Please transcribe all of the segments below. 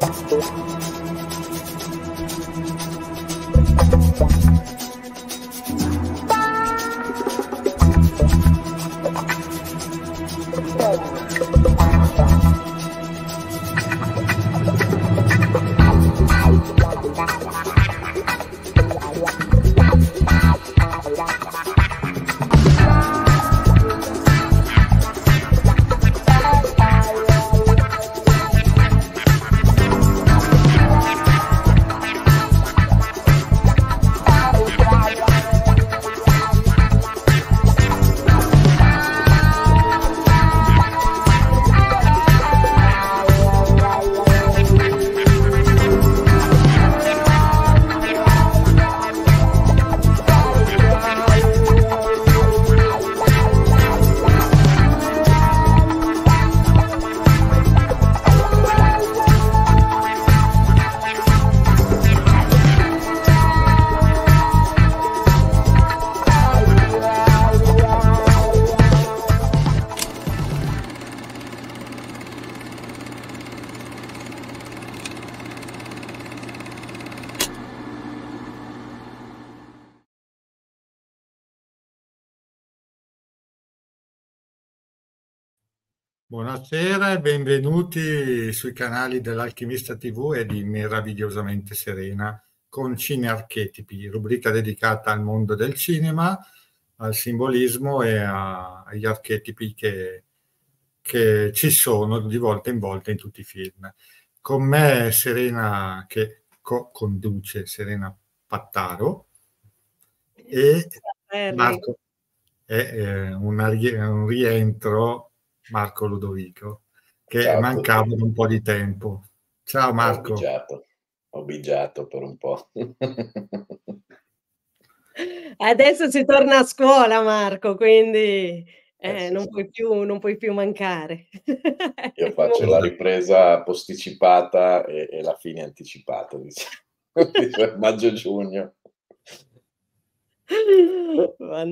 Thank Buonasera e benvenuti sui canali dell'Alchimista TV e di Meravigliosamente Serena con Cine Archetipi, rubrica dedicata al mondo del cinema, al simbolismo e a, agli archetipi che, che, ci sono di volta in volta in tutti i film. Con me Serena che co conduce Serena Pattaro e Marco è eh, un rientro Marco Ludovico, che Ciao, certo. mancava da un po' di tempo. Ciao Marco. Ho bigiato, ho bigiato per un po'. Adesso si torna a scuola Marco, quindi eh, eh non, puoi più, non, puoi più, mancare. Io faccio la ripresa posticipata e, e la fine anticipata, diciamo. maggio-giugno.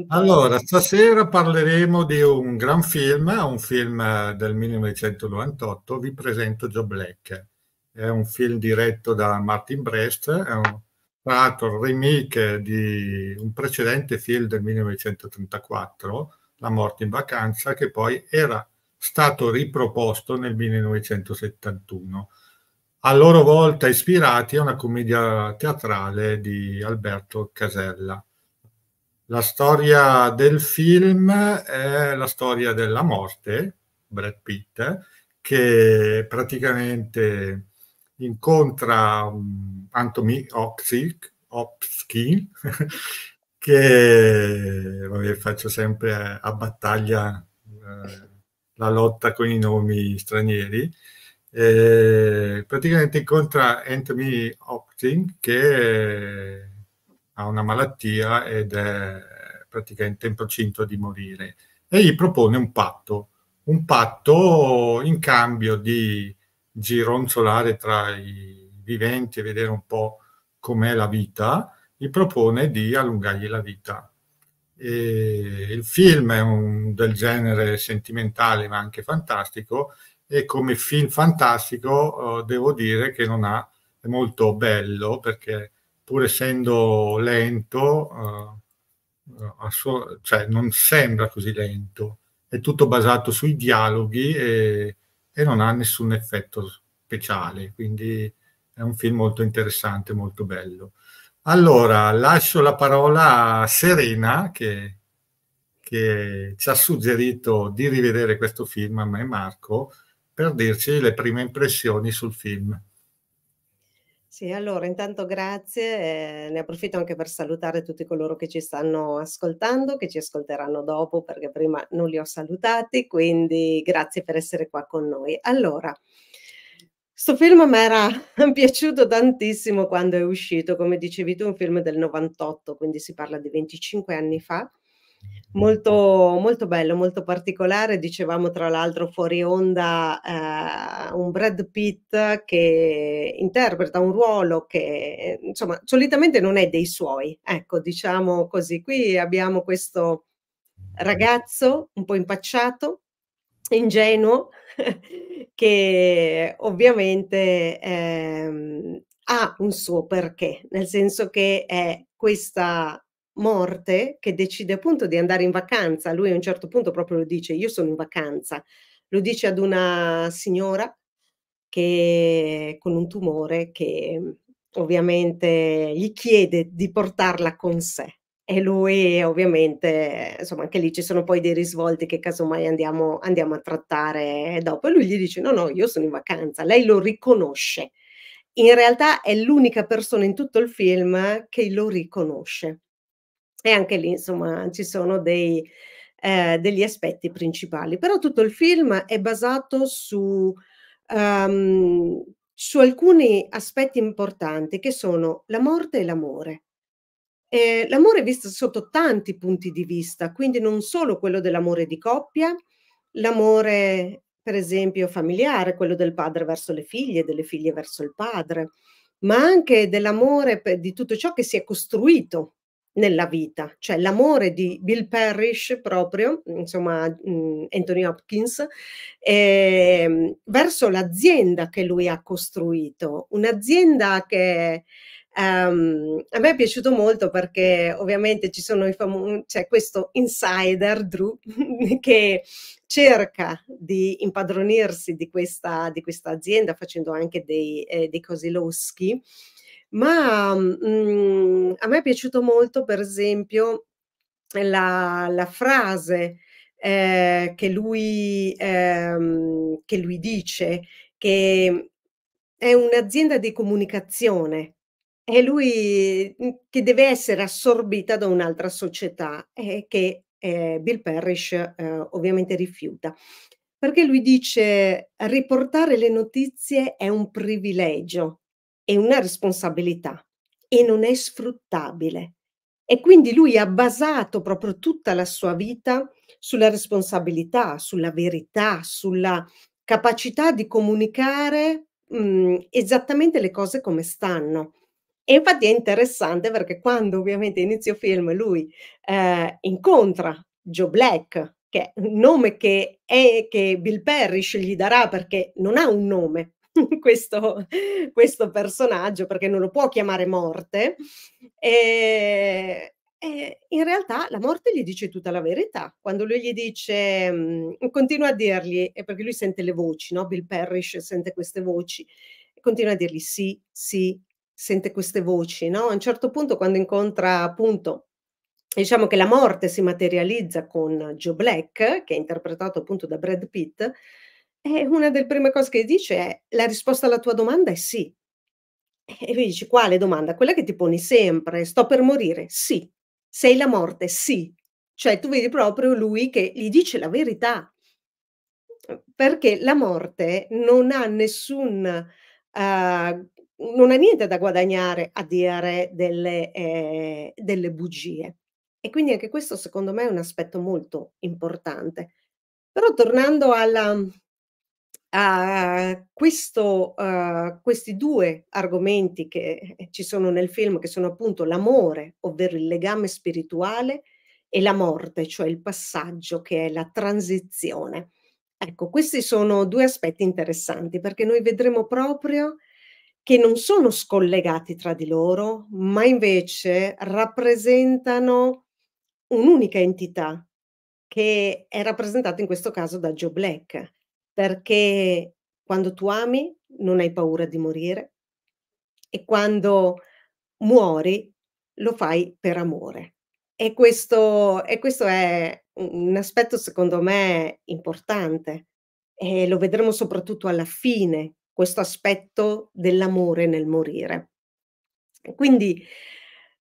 Allora, stasera parleremo di un gran film, un film eh, del 1998, vi presento Joe Black. È un film diretto da Martin Brest, è un, tra remake di un precedente film del 1934, La morte in vacanza, che poi era stato riproposto nel 1971. A loro volta ispirati a una commedia teatrale di Alberto Casella. La storia del film è la storia della morte, Brad Pitt, che praticamente incontra um, Anthony Hopkins, Hopkins che vabbè, faccio sempre a battaglia eh, la lotta con i nomi stranieri. Eh, praticamente incontra Anthony Hopkins che ha una malattia ed è praticamente in procinto di morire e gli propone un patto, un patto in cambio di gironzolare tra i viventi e vedere un po' com'è la vita, gli propone di allungargli la vita. E il film è un, del genere sentimentale ma anche fantastico e come film fantastico eh, devo dire che non ha, è molto bello perché pur essendo lento, eh, eh suo, cioè non sembra così lento, è tutto basato sui dialoghi e, e, non ha nessun effetto speciale, quindi è un film molto interessante, molto bello. Allora, lascio la parola a Serena che, che ci ha suggerito di rivedere questo film a me e Marco per dirci le prime impressioni sul film. Sì, allora intanto grazie, eh, ne approfitto anche per salutare tutti coloro che ci stanno ascoltando, che ci ascolteranno dopo perché prima non li ho salutati, quindi grazie per essere qua con noi. Allora, questo film mi era piaciuto tantissimo quando è uscito, come dicevi tu, un film del 98, quindi si parla di 25 anni fa, Molto, molto, bello, molto particolare. Dicevamo tra l'altro fuori onda eh, un Brad Pitt che interpreta un ruolo che insomma solitamente non è dei suoi. Ecco, diciamo così. Qui abbiamo questo ragazzo un po' impacciato, ingenuo, che ovviamente eh, ha un suo perché, nel senso che è questa morte che decide appunto di andare in vacanza. Lui a un certo punto proprio lo dice, io sono in vacanza. Lo dice ad una signora che con un tumore che ovviamente gli chiede di portarla con sé. E lui ovviamente, insomma, anche lì ci sono poi dei risvolti che casomai andiamo, andiamo a trattare dopo. E lui gli dice, no, no, io sono in vacanza. Lei lo riconosce. In realtà è l'unica persona in tutto il film che lo riconosce e anche lì insomma ci sono dei, eh, degli aspetti principali. Però tutto il film è basato su, um, su alcuni aspetti importanti che sono la morte e l'amore. Eh, l'amore è visto sotto tanti punti di vista, quindi non solo quello dell'amore di coppia, l'amore per esempio familiare, quello del padre verso le figlie, delle figlie verso il padre, ma anche dell'amore di tutto ciò che si è costruito nella vita, cioè l'amore di Bill Parrish proprio, insomma mm, Anthony Hopkins, eh, verso l'azienda che lui ha costruito, un'azienda che Um, a me è piaciuto molto perché ovviamente ci sono i famosi, mm, c'è questo insider Drew che cerca di impadronirsi di questa, di questa azienda facendo anche dei, eh, dei cosi loschi ma mh, mhmm, a me è piaciuto molto, per esempio, la, la frase eh, che, lui, ehm, che lui dice, che è un'azienda di comunicazione e lui mhmm, che deve essere assorbita da un'altra società e che eh, Bill Parrish eh, ovviamente rifiuta. Perché lui dice riportare le notizie è un privilegio, è una responsabilità e non è sfruttabile. E quindi lui ha basato proprio tutta la sua vita sulla responsabilità, sulla verità, sulla capacità di comunicare mh, mm, esattamente le cose come stanno. E infatti è interessante perché quando ovviamente inizio film lui eh, incontra Joe Black, che è un nome che, è, che Bill Parrish gli darà perché non ha un nome, questo, questo personaggio perché non lo può chiamare morte. E, e in realtà la morte gli dice tutta la verità. Quando lui gli dice, mm, continua a dirgli, è perché lui sente le voci, no? Bill Parrish sente queste voci, continua a dirgli sì, sì, sente queste voci, no? A un certo punto quando incontra appunto diciamo che la morte si materializza con Joe Black, che è interpretato appunto da Brad Pitt, e eh, una delle prime cose che dice è: "La risposta alla tua domanda è sì". E lui dice: "Quale domanda?" Quella che ti poni sempre: "Sto per morire?" "Sì". "Sei la morte?" "Sì". Cioè tu vedi proprio lui che gli dice la verità. perché la morte non ha nessun uhm, non ha niente da guadagnare a dire delle ehm, delle bugie. E quindi anche questo secondo me è un aspetto molto importante. Però tornando alla a ah, questo, uh, questi due argomenti che eh, ci sono nel film, che sono appunto l'amore, ovvero il legame spirituale, e la morte, cioè il passaggio che è la transizione. Ecco, questi sono due aspetti interessanti perché noi vedremo proprio che non sono scollegati tra di loro, ma invece rappresentano un'unica entità che è rappresentata in questo caso da Joe Black perché quando tu ami non hai paura di morire e quando muori lo fai per amore. E questo, e questo è un aspetto secondo me importante e lo vedremo soprattutto alla fine, questo aspetto dell'amore nel morire. Quindi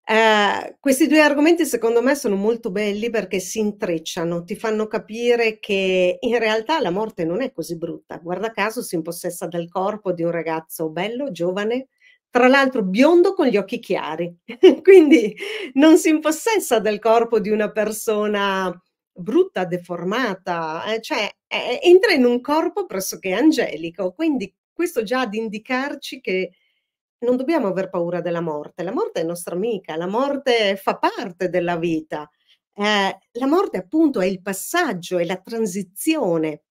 eh, questi due argomenti secondo me sono molto belli perché si intrecciano, ti fanno capire che in realtà la morte non è così brutta. Guarda caso si impossessa del corpo di un ragazzo bello, giovane, tra l'altro biondo con gli occhi chiari. Quindi non si impossessa del corpo di una persona brutta, deformata, eh, cioè eh, entra in un corpo pressoché angelico. Quindi questo già ad indicarci che non dobbiamo aver paura della morte, la morte è nostra amica, la morte fa parte della vita. Eh, la morte appunto è il passaggio, è la transizione.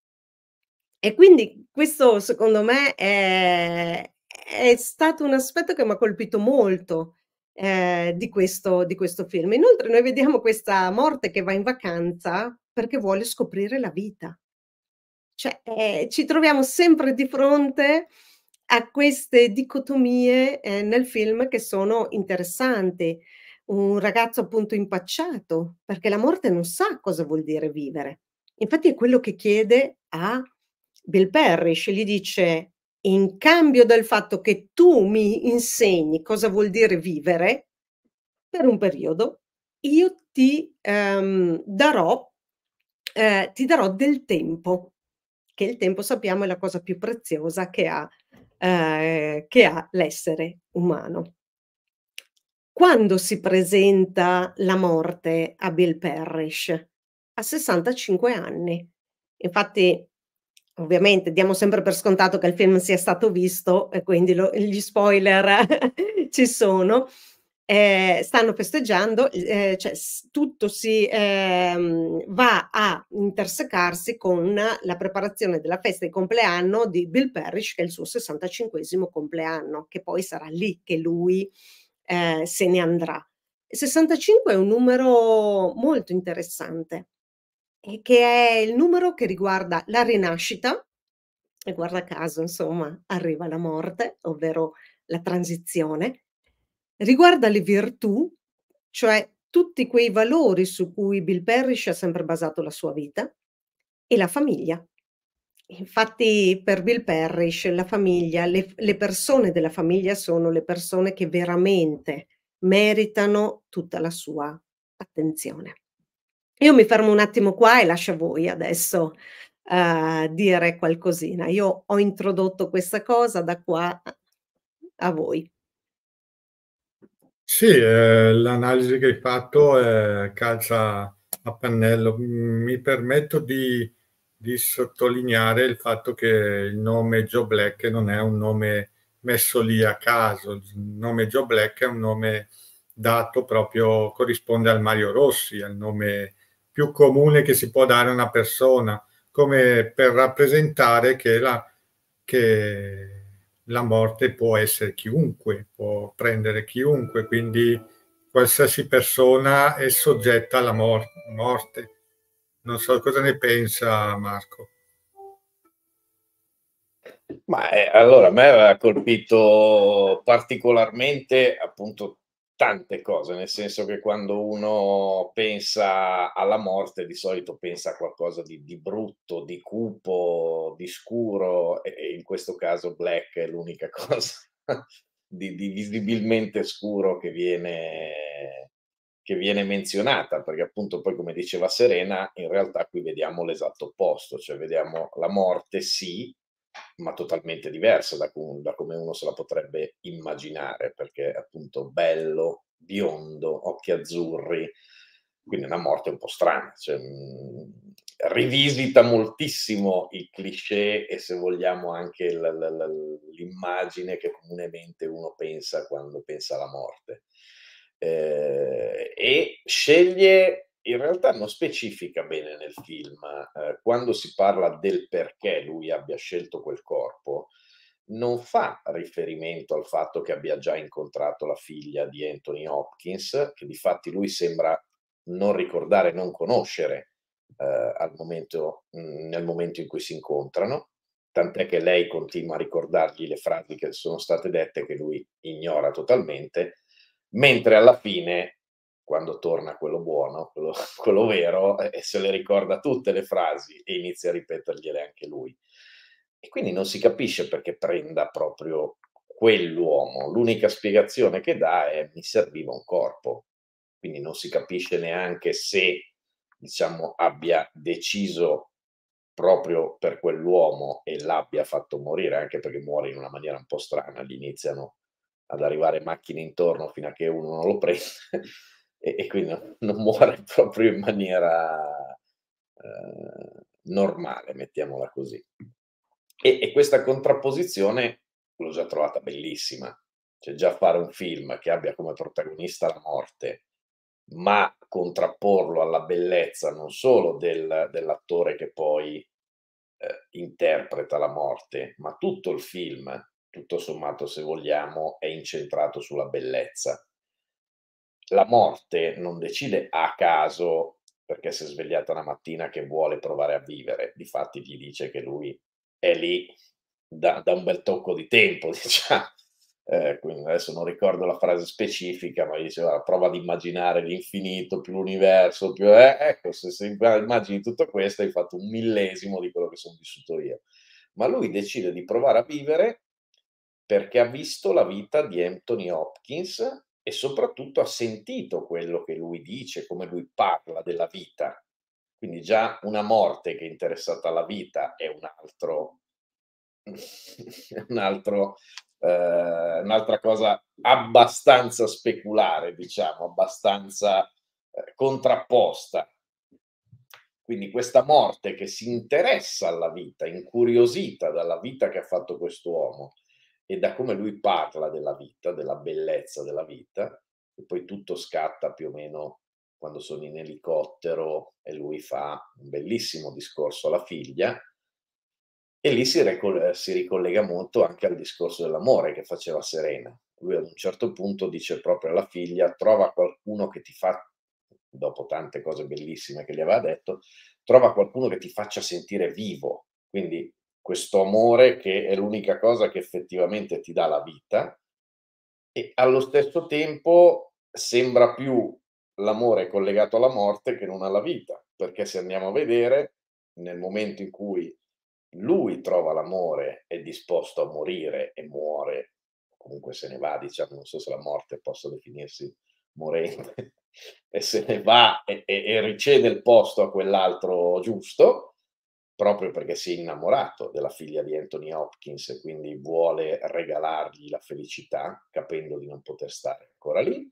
E quindi questo secondo me è, è stato un aspetto che mi ha colpito molto eh, di, questo, di questo film. Inoltre noi vediamo questa morte che va in vacanza perché vuole scoprire la vita. Cioè eh, ci troviamo sempre di fronte a queste dicotomie eh, nel film che sono interessanti. Un ragazzo appunto impacciato, perché la morte non sa cosa vuol dire vivere. Infatti è quello che chiede a Bill Parrish, gli dice in cambio del fatto che tu mi insegni cosa vuol dire vivere per un periodo, io ti, ehm, darò, eh, ti darò del tempo, che il tempo sappiamo è la cosa più preziosa che ha eh, che ha l'essere umano. Quando si presenta la morte a Bill Parrish? A 65 anni. Infatti, ovviamente, diamo sempre per scontato che il film sia stato visto e quindi lo, gli spoiler ci sono eh, stanno festeggiando, eh, cioè, tutto si eh, va a intersecarsi con la preparazione della festa di compleanno di Bill Parrish, che è il suo 65 compleanno, che poi sarà lì che lui eh, se ne andrà. 65 è un numero molto interessante, che è il numero che riguarda la rinascita, e guarda caso, insomma, arriva la morte, ovvero la transizione, Riguarda le virtù, cioè tutti quei valori su cui Bill Parrish ha sempre basato la sua vita, e la famiglia. Infatti per Bill Parrish la famiglia, le, le persone della famiglia sono le persone che veramente meritano tutta la sua attenzione. Io mi fermo un attimo qua e lascio a voi adesso uh, dire qualcosina. Io ho introdotto questa cosa da qua a voi. Sì, eh, l'analisi che hai fatto è eh, calza a pannello. Mi permetto di, di, sottolineare il fatto che il nome Joe Black non è un nome messo lì a caso. Il nome Joe Black è un nome dato proprio, corrisponde al Mario Rossi, al nome più comune che si può dare a una persona, come per rappresentare che, la, che la morte può essere chiunque, può prendere chiunque, quindi qualsiasi persona è soggetta alla mor morte. Non so cosa ne pensa Marco. Ma eh, allora a me ha colpito particolarmente appunto tante cose, nel senso che quando uno pensa alla morte di solito pensa a qualcosa di, di brutto, di cupo, di scuro e in questo caso Black è l'unica cosa di, di visibilmente scuro che viene, che viene menzionata, perché appunto poi come diceva Serena, in realtà qui vediamo l'esatto opposto, cioè vediamo la morte sì, ma totalmente diversa da, da, come uno se la potrebbe immaginare, perché è appunto bello, biondo, occhi azzurri, quindi una morte un po' strana. Cioè, mh, mhmm, rivisita moltissimo il cliché e se vogliamo anche l- l- l- l'immagine che comunemente uno pensa quando pensa alla morte. Eh, e sceglie in realtà non specifica bene nel film eh, quando si parla del perché lui abbia scelto quel corpo non fa riferimento al fatto che abbia già incontrato la figlia di Anthony Hopkins che di fatti lui sembra non ricordare non conoscere eh, momento, mh, mm, nel momento in cui si incontrano tant'è che lei continua a ricordargli le frasi che sono state dette che lui ignora totalmente mentre alla fine quando torna quello buono, quello, quello vero, e se le ricorda tutte le frasi e inizia a ripetergliele anche lui. E quindi non si capisce perché prenda proprio quell'uomo. L'unica spiegazione che dà è mi serviva un corpo. Quindi non si capisce neanche se diciamo, abbia deciso proprio per quell'uomo e l'abbia fatto morire, anche perché muore in una maniera un po' strana, gli iniziano ad arrivare macchine intorno fino a che uno non lo prende e, e quindi non, muore proprio in maniera eh, normale, mettiamola così. E, e questa contrapposizione l'ho già trovata bellissima, cioè già fare un film che abbia come protagonista la morte, ma contrapporlo alla bellezza non solo del, dell'attore che poi eh, interpreta la morte, ma tutto il film, tutto sommato se vogliamo, è incentrato sulla bellezza la morte non decide a caso perché si è svegliata una mattina che vuole provare a vivere, difatti gli dice che lui è lì da, da un bel tocco di tempo, diciamo. Eh, quindi adesso non ricordo la frase specifica, ma gli diceva prova ad immaginare l'infinito più l'universo, più... Eh, ecco, se, se immagini tutto questo hai fatto un millesimo di quello che sono vissuto io. Ma lui decide di provare a vivere perché ha visto la vita di Anthony Hopkins e soprattutto ha sentito quello che lui dice, come lui parla della vita. Quindi già una morte che è interessata alla vita è un altro, un altro eh, un'altra cosa abbastanza speculare, diciamo, abbastanza eh, contrapposta. Quindi questa morte che si interessa alla vita, incuriosita dalla vita che ha fatto quest'uomo, e da come lui parla della vita, della bellezza della vita, e poi tutto scatta più o meno quando sono in elicottero e lui fa un bellissimo discorso alla figlia, e lì si, ricoll- si ricollega molto anche al discorso dell'amore che faceva Serena. Lui ad un certo punto dice proprio alla figlia, trova qualcuno che ti fa dopo tante cose bellissime che gli aveva detto, trova qualcuno che ti faccia sentire vivo. Quindi questo amore che è l'unica cosa che effettivamente ti dà la vita e allo stesso tempo sembra più l'amore collegato alla morte che non alla vita, perché se andiamo a vedere nel momento in cui lui trova l'amore, è disposto a morire e muore, comunque se ne va, diciamo, non so se la morte possa definirsi morente, e se ne va e, e, e riceve il posto a quell'altro giusto, proprio perché si è innamorato della figlia di Anthony Hopkins e quindi vuole regalargli la felicità, capendo di non poter stare ancora lì.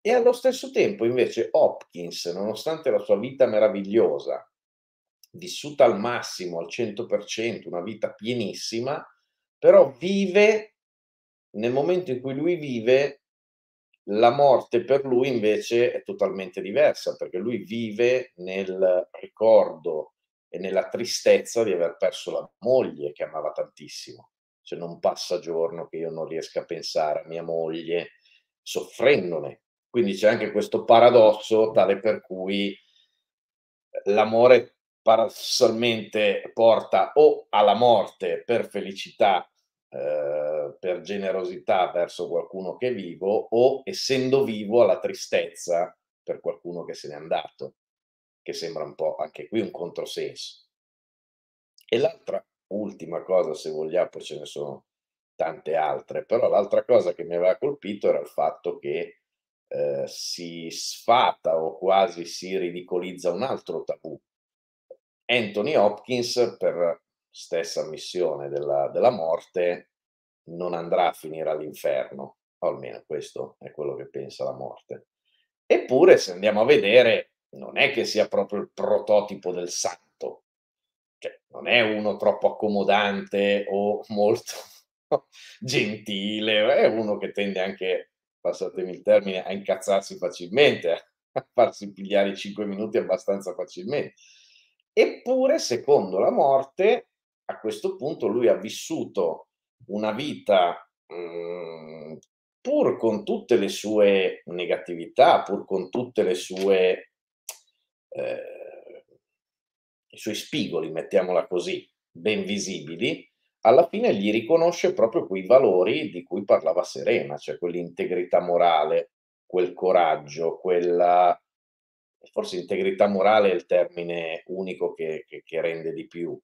E allo stesso tempo, invece, Hopkins, nonostante la sua vita meravigliosa, vissuta al massimo, al 100%, una vita pienissima, però vive, nel momento in cui lui vive, la morte per lui invece è totalmente diversa, perché lui vive nel ricordo e nella tristezza di aver perso la moglie che amava tantissimo. Cioè non passa giorno che io non riesca a pensare a mia moglie soffrendone. Quindi c'è anche questo paradosso tale per cui eh, l'amore paradossalmente porta o alla morte per felicità, eh, per generosità verso qualcuno che è vivo, o essendo vivo alla tristezza per qualcuno che se n'è andato che sembra un po' anche qui un controsenso. E l'altra ultima cosa, se vogliamo, poi ce ne sono tante altre, però l'altra cosa che mi aveva colpito era il fatto che eh, si sfata o quasi si ridicolizza un altro tabù. Anthony Hopkins, per stessa missione della, della morte, non andrà a finire all'inferno, o almeno questo è quello che pensa la morte. Eppure, se andiamo a vedere, non è che sia proprio il prototipo del santo, cioè, non è uno troppo accomodante o molto gentile, è uno che tende anche, passatemi il termine, a incazzarsi facilmente, a farsi pigliare i cinque minuti abbastanza facilmente. Eppure, secondo la morte, a questo punto lui ha vissuto una vita mh, mm, pur con tutte le sue negatività, pur con tutte le sue eh, i suoi spigoli, mettiamola così, ben visibili, alla fine gli riconosce proprio quei valori di cui parlava Serena, cioè quell'integrità morale, quel coraggio, quella... Forse integrità morale è il termine unico che, che, che rende di più,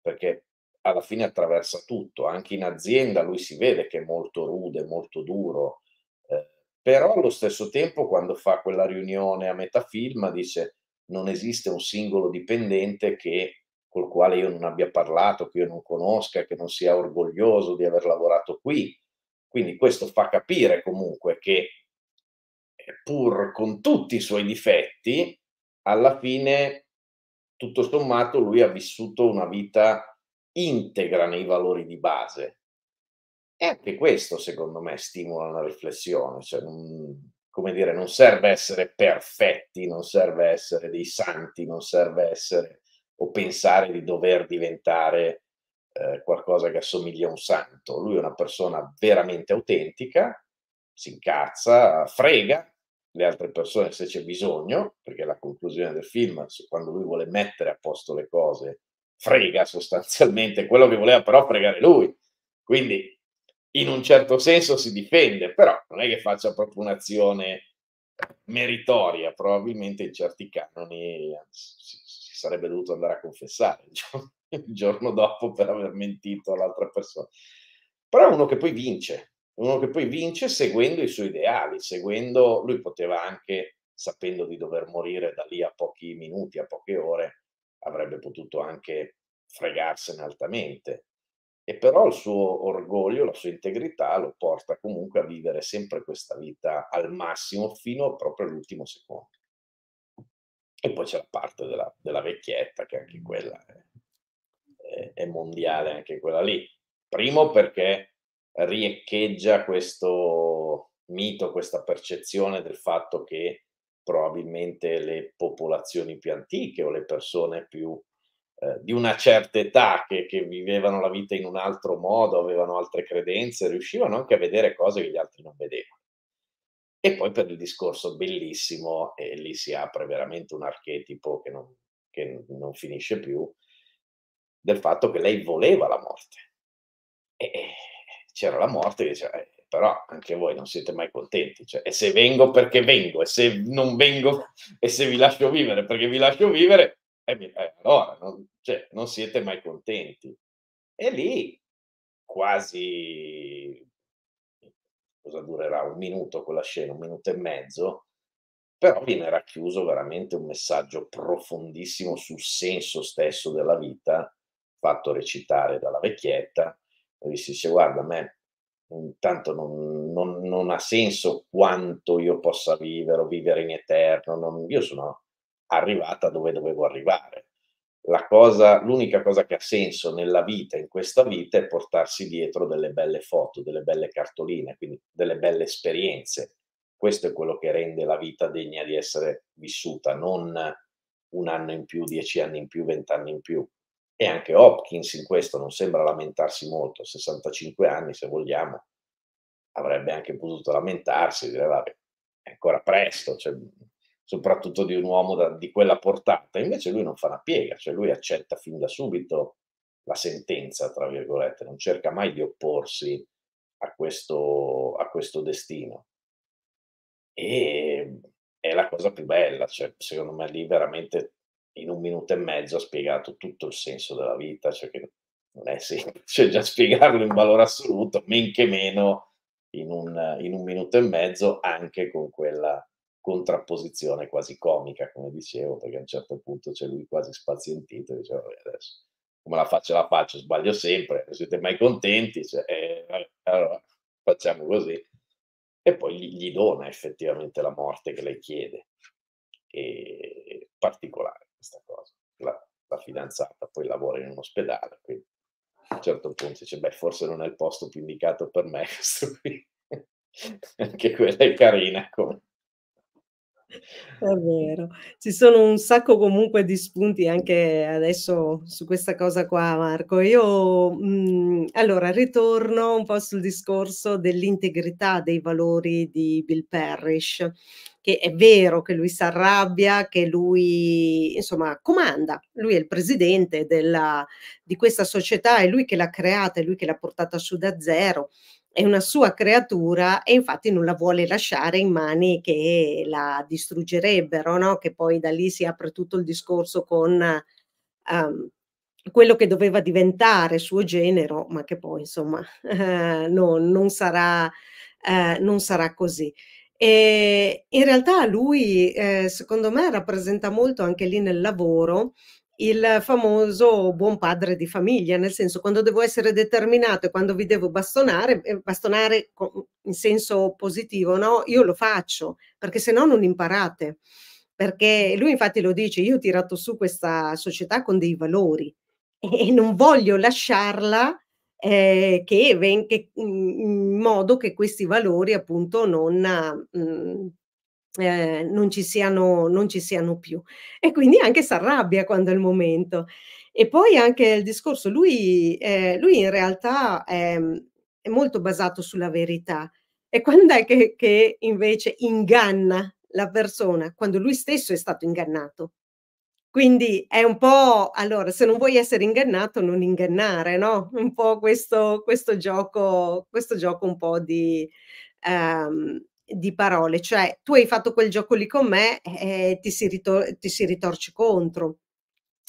perché alla fine attraversa tutto, anche in azienda lui si vede che è molto rude, molto duro, eh, però allo stesso tempo quando fa quella riunione a metà film dice non esiste un singolo dipendente che, col quale io non abbia parlato, che io non conosca, che non sia orgoglioso di aver lavorato qui. Quindi questo fa capire comunque che eh, pur con tutti i suoi difetti, alla fine, tutto sommato, lui ha vissuto una vita integra nei valori di base. E anche questo, secondo me, stimola una riflessione. Cioè, un come dire, non serve essere perfetti, non serve essere dei santi, non serve essere o pensare di dover diventare eh, qualcosa che assomiglia a un santo. Lui è una persona veramente autentica, si incazza, frega le altre persone se c'è bisogno, perché la conclusione del film, quando lui vuole mettere a posto le cose, frega sostanzialmente quello che voleva però fregare lui. Quindi in un certo senso si difende, però non è che faccia proprio un'azione meritoria, probabilmente in certi canoni si, sarebbe dovuto andare a confessare il giorno, il giorno dopo per aver mentito all'altra persona. Però è uno che poi vince, uno che poi vince seguendo i suoi ideali, seguendo, lui poteva anche, sapendo di dover morire da lì a pochi minuti, a poche ore, avrebbe potuto anche fregarsene altamente, e però il suo orgoglio, la sua integrità lo porta comunque a vivere sempre questa vita al massimo fino proprio all'ultimo secondo. E poi c'è la parte della, della vecchietta, che anche quella è, è, è, mondiale, anche quella lì. Primo perché riecheggia questo mito, questa percezione del fatto che probabilmente le popolazioni più antiche o le persone più eh, di una certa età che, che, vivevano la vita in un altro modo, avevano altre credenze, riuscivano anche a vedere cose che gli altri non vedevano. E poi per il discorso bellissimo, e lì si apre veramente un archetipo che non, che non finisce più, del fatto che lei voleva la morte. E c'era la morte che diceva, eh, però anche voi non siete mai contenti. Cioè, e se vengo perché vengo, e se non vengo, e se vi lascio vivere perché vi lascio vivere, eh, eh, allora non, cioè, non siete mai contenti. E lì quasi, cosa durerà? Un minuto quella scena, un minuto e mezzo, però viene racchiuso veramente un messaggio profondissimo sul senso stesso della vita, fatto recitare dalla vecchietta, e gli si dice guarda a me intanto non, non, non, ha senso quanto io possa vivere o vivere in eterno, non, io sono arrivata dove dovevo arrivare. La Cosa, l'unica cosa che ha senso nella vita, in questa vita, è portarsi dietro delle belle foto, delle belle cartoline, quindi delle belle esperienze. Questo è quello che rende la vita degna di essere vissuta, non un anno in più, dieci anni in più, vent'anni in più. E anche Hopkins in questo non sembra lamentarsi molto, 65 anni se vogliamo, avrebbe anche potuto lamentarsi, dire vabbè, è ancora presto, cioè, soprattutto di un uomo da, di quella portata. Invece lui non fa la piega, cioè lui accetta fin da subito la sentenza, tra virgolette, non cerca mai di opporsi a questo, a questo destino. E è la cosa più bella, cioè, secondo me lì veramente in un minuto e mezzo ha spiegato tutto il senso della vita, cioè che non è semplice cioè già spiegarlo in valore assoluto, men che meno in un, in un minuto e mezzo anche con quella contrapposizione quasi comica, come dicevo, perché a un certo punto c'è lui quasi spazientito e dice, vabbè, adesso come la faccio la faccio, sbaglio sempre, non siete mai contenti, cioè, eh, allora facciamo così. E poi gli, gli, dona effettivamente la morte che lei chiede. E particolare questa cosa. La, la fidanzata poi lavora in un ospedale, quindi a un certo punto dice, beh, forse non è il posto più indicato per me questo qui. Anche quella è carina come è vero, ci sono un sacco comunque di spunti anche adesso su questa cosa qua, Marco. Io mh, mhmm, allora ritorno un po' sul discorso dell'integrità dei valori di Bill Parrish, che è vero che lui si arrabbia, che lui insomma comanda, lui è il presidente della, di questa società, è lui che l'ha creata, è lui che l'ha portata su da zero è una sua creatura e infatti non la vuole lasciare in mani che la distruggerebbero, no? che poi da lì si apre tutto il discorso con um, quello che doveva diventare suo genero, ma che poi insomma eh, no, non, sarà, eh, non, sarà, così. E in realtà lui, eh, secondo me, rappresenta molto anche lì nel lavoro il famoso buon padre di famiglia, nel senso quando devo essere determinato e quando vi devo bastonare, eh, bastonare in senso positivo, no? Io lo faccio, perché se no non imparate. Perché lui infatti lo dice, io ho tirato su questa società con dei valori e non voglio lasciarla eh, che, venga mm, in modo che questi valori appunto non mh, mm, eh, non, ci siano, non ci siano più. E quindi anche si arrabbia quando è il momento. E poi anche il discorso, lui, eh, lui in realtà è, ehm, è, molto basato sulla verità. E quando è che, che invece inganna la persona? Quando lui stesso è stato ingannato. Quindi è un po', allora, se non vuoi essere ingannato, non ingannare, no? Un po' questo, questo, gioco, questo gioco un po' di, um, di parole, cioè tu hai fatto quel gioco lì con me e eh, ti, si ritor- ti si ritorci contro,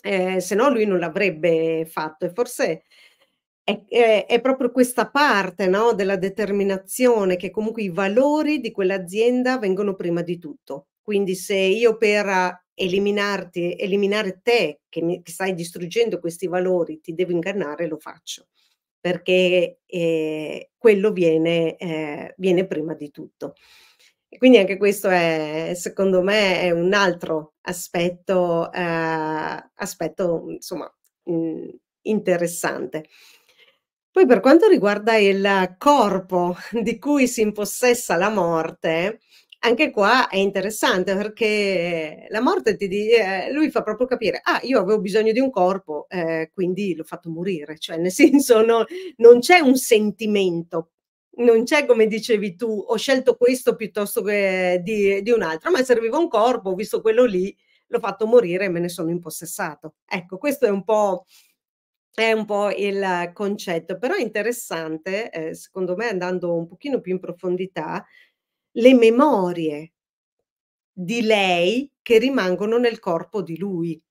eh, se no lui non l'avrebbe fatto e forse è, è, è proprio questa parte no, della determinazione che comunque i valori di quell'azienda vengono prima di tutto. Quindi se io per eliminarti, eliminare te che, mi, che stai distruggendo questi valori, ti devo ingannare, lo faccio perché eh, quello viene, eh, viene, prima di tutto. E quindi anche questo è, secondo me, è un altro aspetto, eh, aspetto insomma, mh, mm, interessante. Poi per quanto riguarda il corpo di cui si impossessa la morte, anche qua è interessante perché eh, la morte ti dice, eh, lui fa proprio capire, ah, io avevo bisogno di un corpo, eh, quindi l'ho fatto morire, cioè nel senso no, non c'è un sentimento, non c'è come dicevi tu, ho scelto questo piuttosto che eh, di, di un altro, ma serviva un corpo, ho visto quello lì, l'ho fatto morire e me ne sono impossessato. Ecco, questo è un po' è un po' il concetto, però è interessante, eh, secondo me andando un pochino più in profondità, le memorie di lei che rimangono nel corpo di lui.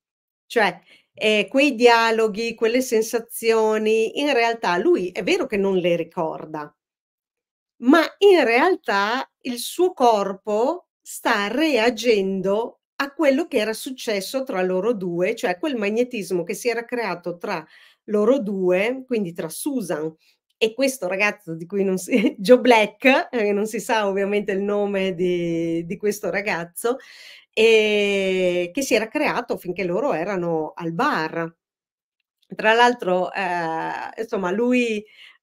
Cioè, eh, quei dialoghi, quelle sensazioni, in realtà lui è vero che non le ricorda, ma in realtà il suo corpo sta reagendo a quello che era successo tra loro due, cioè quel magnetismo che si era creato tra loro due, quindi tra Susan e questo ragazzo di cui non si Joe Black, eh, non si sa ovviamente il nome di, di questo ragazzo, eh, che si era creato finché loro erano al bar. Tra l'altro, eh, insomma, lui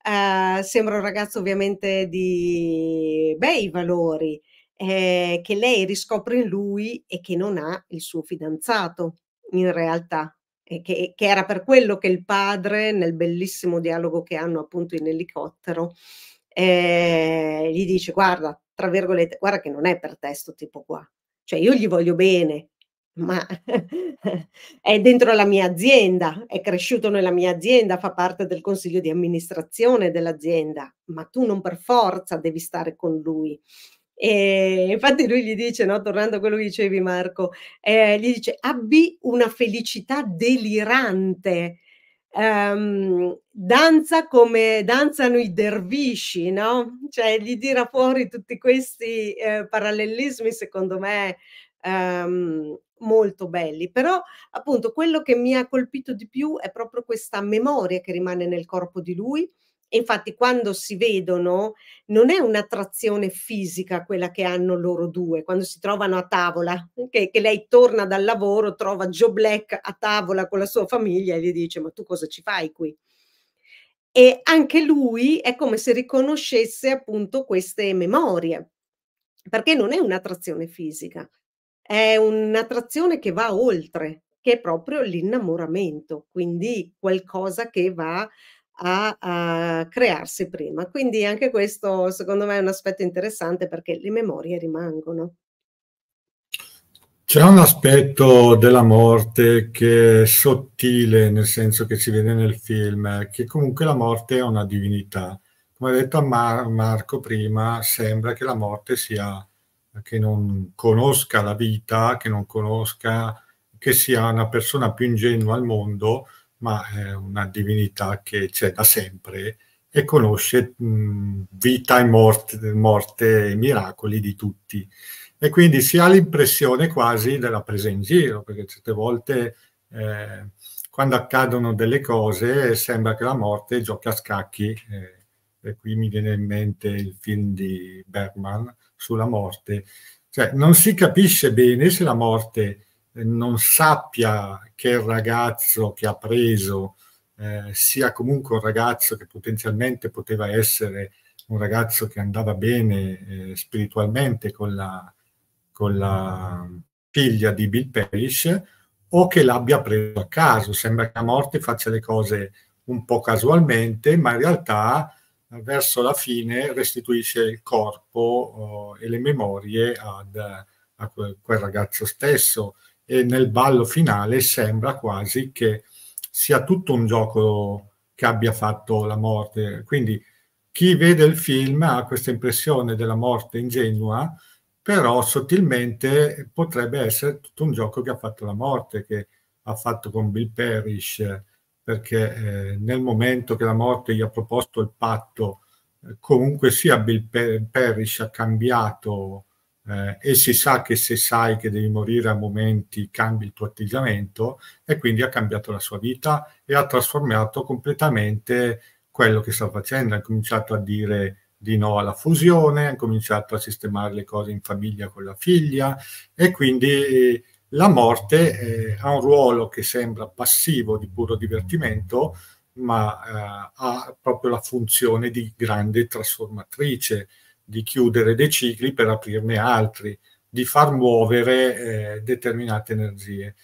eh, sembra un ragazzo ovviamente di bei valori, eh, che lei riscopre in lui e che non ha il suo fidanzato in realtà che, che, era per quello che il padre, nel bellissimo dialogo che hanno appunto in elicottero, eh, gli dice guarda, tra virgolette, guarda che non è per te sto tipo qua, cioè io gli voglio bene, ma è dentro la mia azienda, è cresciuto nella mia azienda, fa parte del consiglio di amministrazione dell'azienda, ma tu non per forza devi stare con lui. E infatti lui gli dice, no, tornando a quello che dicevi Marco, eh, gli dice abbi una felicità delirante. Um, danza come danzano i dervisci, no? Cioè gli tira fuori tutti questi eh, parallelismi, secondo me, um, molto belli. Però appunto quello che mi ha colpito di più è proprio questa memoria che rimane nel corpo di lui infatti quando si vedono non è un'attrazione fisica quella che hanno loro due, quando si trovano a tavola, okay? che lei torna dal lavoro, trova Joe Black a tavola con la sua famiglia e gli dice ma tu cosa ci fai qui? E anche lui è come se riconoscesse appunto queste memorie, perché non è un'attrazione fisica, è un'attrazione che va oltre, che è proprio l'innamoramento, quindi qualcosa che va a, a crearsi prima. Quindi anche questo secondo me è un aspetto interessante perché le memorie rimangono. C'è un aspetto della morte che è sottile, nel senso che si vede nel film, eh, che comunque la morte è una divinità. Come ha detto Mar Marco prima, sembra che la morte sia, che non conosca la vita, che non conosca, che sia una persona più ingenua al mondo, ma è una divinità che c'è da sempre e conosce mh, mm, vita e morte, morte e miracoli di tutti. E quindi si ha l'impressione quasi della presa in giro, perché certe volte eh, quando accadono delle cose sembra che la morte giochi a scacchi. Eh, e qui mi viene in mente il film di Bergman sulla morte. Cioè, non si capisce bene se la morte eh, non sappia che il ragazzo che ha preso eh, sia comunque un ragazzo che potenzialmente poteva essere un ragazzo che andava bene eh, spiritualmente con la, con la, figlia di Bill Parrish o che l'abbia preso a caso. Sembra che a morte faccia le cose un po' casualmente, ma in realtà verso la fine restituisce il corpo oh, e le memorie ad, a quel, quel ragazzo stesso e nel ballo finale sembra quasi che sia tutto un gioco che abbia fatto la morte. Quindi chi vede il film ha questa impressione della morte ingenua, però sottilmente potrebbe essere tutto un gioco che ha fatto la morte, che ha fatto con Bill Parrish, perché eh, nel momento che la morte gli ha proposto il patto, eh, comunque sia Bill Parrish ha cambiato eh, e si sa che se sai che devi morire a momenti cambi il tuo atteggiamento e quindi ha cambiato la sua vita e ha trasformato completamente quello che sta facendo, ha cominciato a dire di no alla fusione, ha cominciato a sistemare le cose in famiglia con la figlia e quindi eh, la morte eh, ha un ruolo che sembra passivo di puro divertimento, ma eh, ha proprio la funzione di grande trasformatrice di chiudere dei cicli per aprirne altri, di far muovere eh, determinate energie.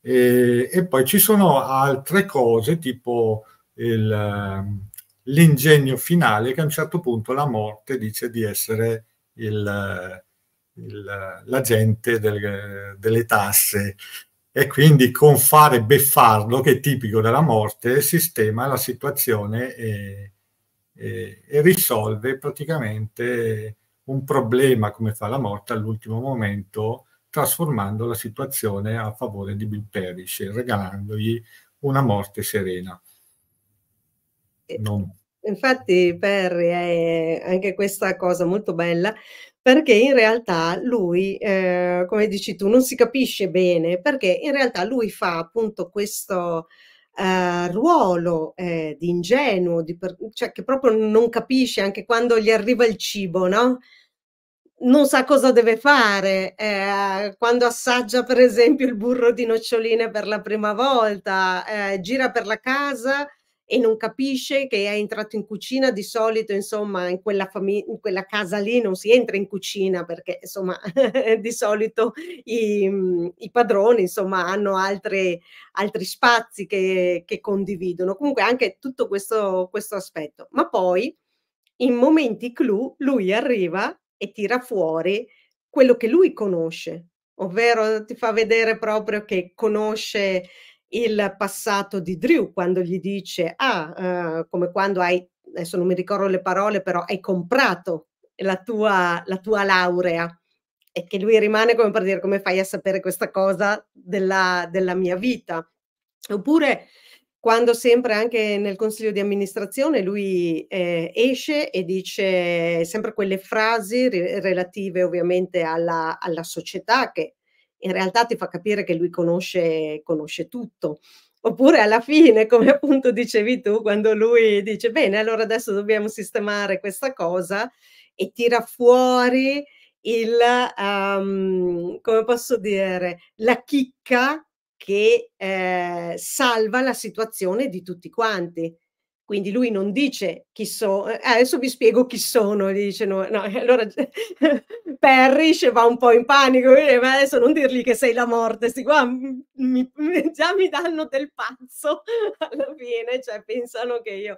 E, e, poi ci sono altre cose tipo ehm, l'ingegno finale che a un certo punto la morte dice di essere l'agente del, delle tasse e quindi con fare beffardo, che è tipico della morte, sistema la situazione e, eh, e risolve praticamente un problema come fa la morte all'ultimo momento, trasformando la situazione a favore di Bill Parrish, regalandogli una morte serena. Non... Infatti Perry è anche questa cosa molto bella perché in realtà lui, eh, come dici tu, non si capisce bene perché in realtà lui fa appunto questo, eh, ruolo eh, di ingenuo, di per, cioè che proprio non capisce anche quando gli arriva il cibo, no? Non sa cosa deve fare eh, quando assaggia, per esempio, il burro di noccioline per la prima volta, eh, gira per la casa e non capisce che è entrato in cucina, di solito insomma in quella, famig- in quella casa lì non si entra in cucina perché insomma di solito i, i, padroni insomma hanno altre, altri spazi che, che condividono, comunque anche tutto questo, questo aspetto. Ma poi in momenti clou lui arriva e tira fuori quello che lui conosce, ovvero ti fa vedere proprio che conosce il passato di Drew quando gli dice, ah, eh, come quando hai, adesso non mi ricordo le parole, però hai comprato la tua, la tua laurea e che lui rimane come per dire come fai a sapere questa cosa della, della mia vita. Oppure quando sempre anche nel consiglio di amministrazione lui eh, esce e dice sempre quelle frasi relative ovviamente alla, alla società che in realtà ti fa capire che lui conosce, conosce tutto. Oppure alla fine, come appunto dicevi tu, quando lui dice bene, allora adesso dobbiamo sistemare questa cosa e tira fuori il, um, come posso dire, la chicca che eh, salva la situazione di tutti quanti. Quindi lui non dice chi sono, eh, eh, adesso vi spiego chi sono, gli dice no, no allora Parrish va un po' in panico, dice, ma adesso non dirgli che sei la morte, sti qua mi, mi, già mi danno del pazzo alla fine, cioè pensano che io...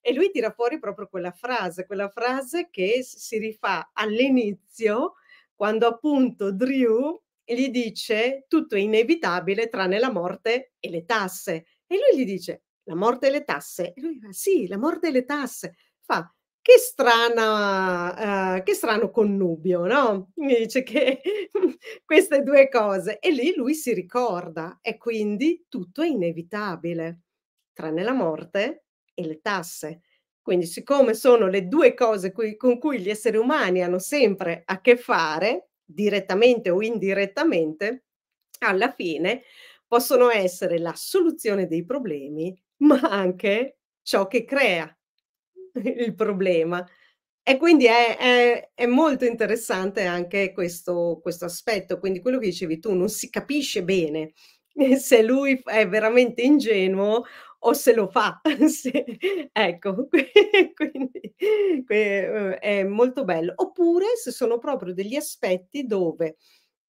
E lui tira fuori proprio quella frase, quella frase che si rifà all'inizio quando appunto Drew gli dice tutto è inevitabile tranne la morte e le tasse. E lui gli dice, la morte e le tasse? E lui fa, sì, la morte e le tasse. Fa, che, strana, uh, che strano connubio, no? Mi dice che queste due cose. E lì lui si ricorda e quindi tutto è inevitabile, tranne la morte e le tasse. Quindi siccome sono le due cose cui, con cui gli esseri umani hanno sempre a che fare, direttamente o indirettamente, alla fine possono essere la soluzione dei problemi ma anche ciò che crea il problema. E quindi è, è, è molto interessante anche questo, questo, aspetto, quindi quello che dicevi tu, non si capisce bene se lui è veramente ingenuo o se lo fa. se, ecco, quindi eh, è molto bello. Oppure se sono proprio degli aspetti dove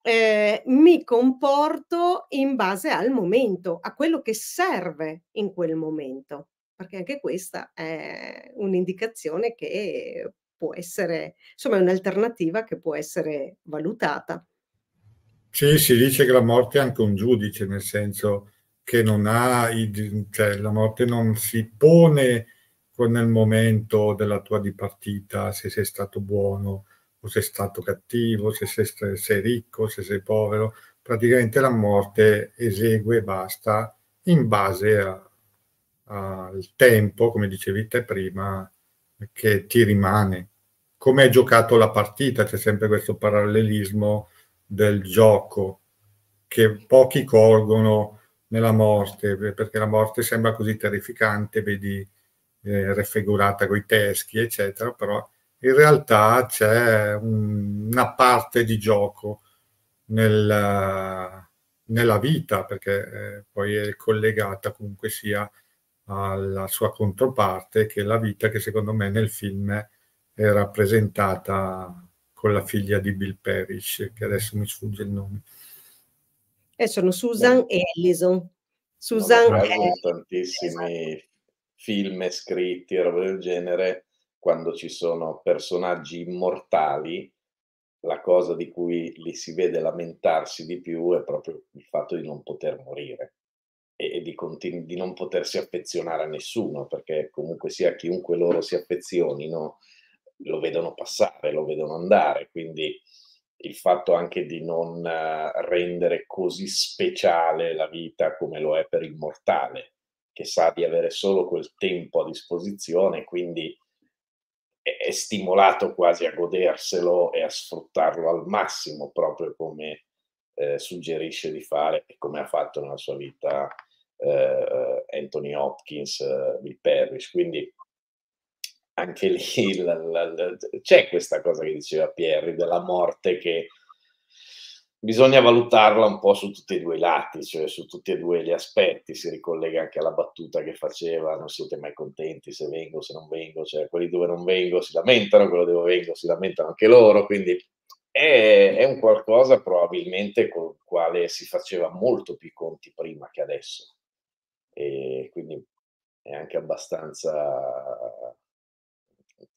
eh, mi comporto in base al momento, a quello che serve in quel momento, perché anche questa è un'indicazione che può essere, insomma, è un'alternativa che può essere valutata. Sì, si dice che la morte è anche un giudice, nel senso che non ha, cioè, la morte non si pone nel momento della tua dipartita se sei stato buono o sei stato cattivo, se sei, se sei ricco, se sei povero, praticamente la morte esegue e basta in base al tempo, come dicevi te prima, che ti rimane. Come hai giocato la partita, c'è sempre questo parallelismo del gioco che pochi colgono nella morte, perché la morte sembra così terrificante, vedi eh, raffigurata coi teschi, eccetera, però in realtà c'è un, una parte di gioco nel, nella vita, perché eh, poi è collegata comunque sia alla sua controparte, che è la vita che secondo me nel film è rappresentata con la figlia di Bill Parrish, che adesso mi sfugge il nome. E eh, sono Susan e Allison. Susan no, e... tantissimi esatto. film scritti e roba del genere quando ci sono personaggi immortali, la cosa di cui li si vede lamentarsi di più è proprio il fatto di non poter morire e, e di, continu- di, non potersi affezionare a nessuno, perché comunque sia chiunque loro si affezionino, lo vedono passare, lo vedono andare, quindi il fatto anche di non eh, rendere così speciale la vita come lo è per il mortale, che sa di avere solo quel tempo a disposizione, quindi è stimolato quasi a goderselo e a sfruttarlo al massimo, proprio come eh, suggerisce di fare e come ha fatto nella sua vita eh, Anthony Hopkins, eh, Bill Parrish. Quindi anche lì la, la, la, c'è questa cosa che diceva Pierri della morte che bisogna valutarla un po' su tutti e due i lati, cioè su tutti e due gli aspetti, si ricollega anche alla battuta che faceva, non siete mai contenti se vengo, se non vengo, cioè quelli dove non vengo si lamentano, quello dove vengo si lamentano anche loro, quindi è, è un qualcosa probabilmente con il quale si faceva molto più conti prima che adesso, e quindi è anche abbastanza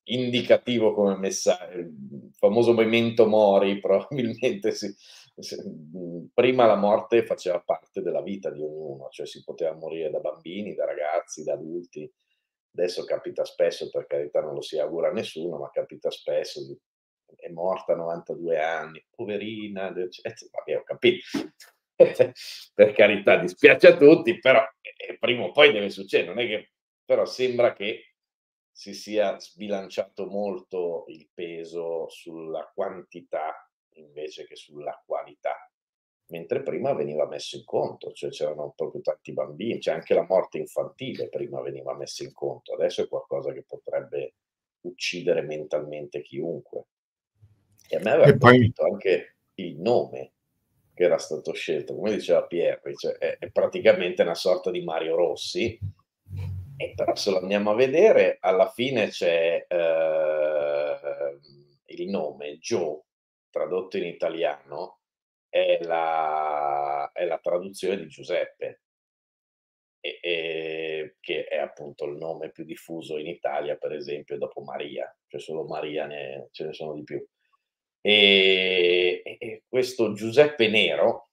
indicativo come messaggio, il famoso memento mori probabilmente si, Mhmm, prima la morte faceva parte della vita di ognuno, cioè si poteva morire da bambini, da ragazzi, da adulti. Adesso capita spesso, per carità non lo si augura a nessuno, ma capita spesso è morta a 92 anni, poverina, vabbè, ho capito. per carità, dispiace a tutti, però eh, eh, prima o poi deve succedere, non è che però sembra che si sia sbilanciato molto il peso sulla quantità invece che sulla qualità, mentre prima veniva messo in conto, cioè c'erano proprio tanti bambini, cioè anche la morte infantile prima veniva messa in conto, adesso è qualcosa che potrebbe uccidere mentalmente chiunque. E a me aveva colpito poi... anche il nome che era stato scelto, come diceva Pierri, cioè è, è praticamente una sorta di Mario Rossi, e però se lo andiamo a vedere, alla fine c'è eh, il nome Joe tradotto in italiano, è la, è la traduzione di Giuseppe, e, e, che è appunto il nome più diffuso in Italia, per esempio, dopo Maria, cioè solo Maria ne, ce ne sono di più. E, e questo Giuseppe Nero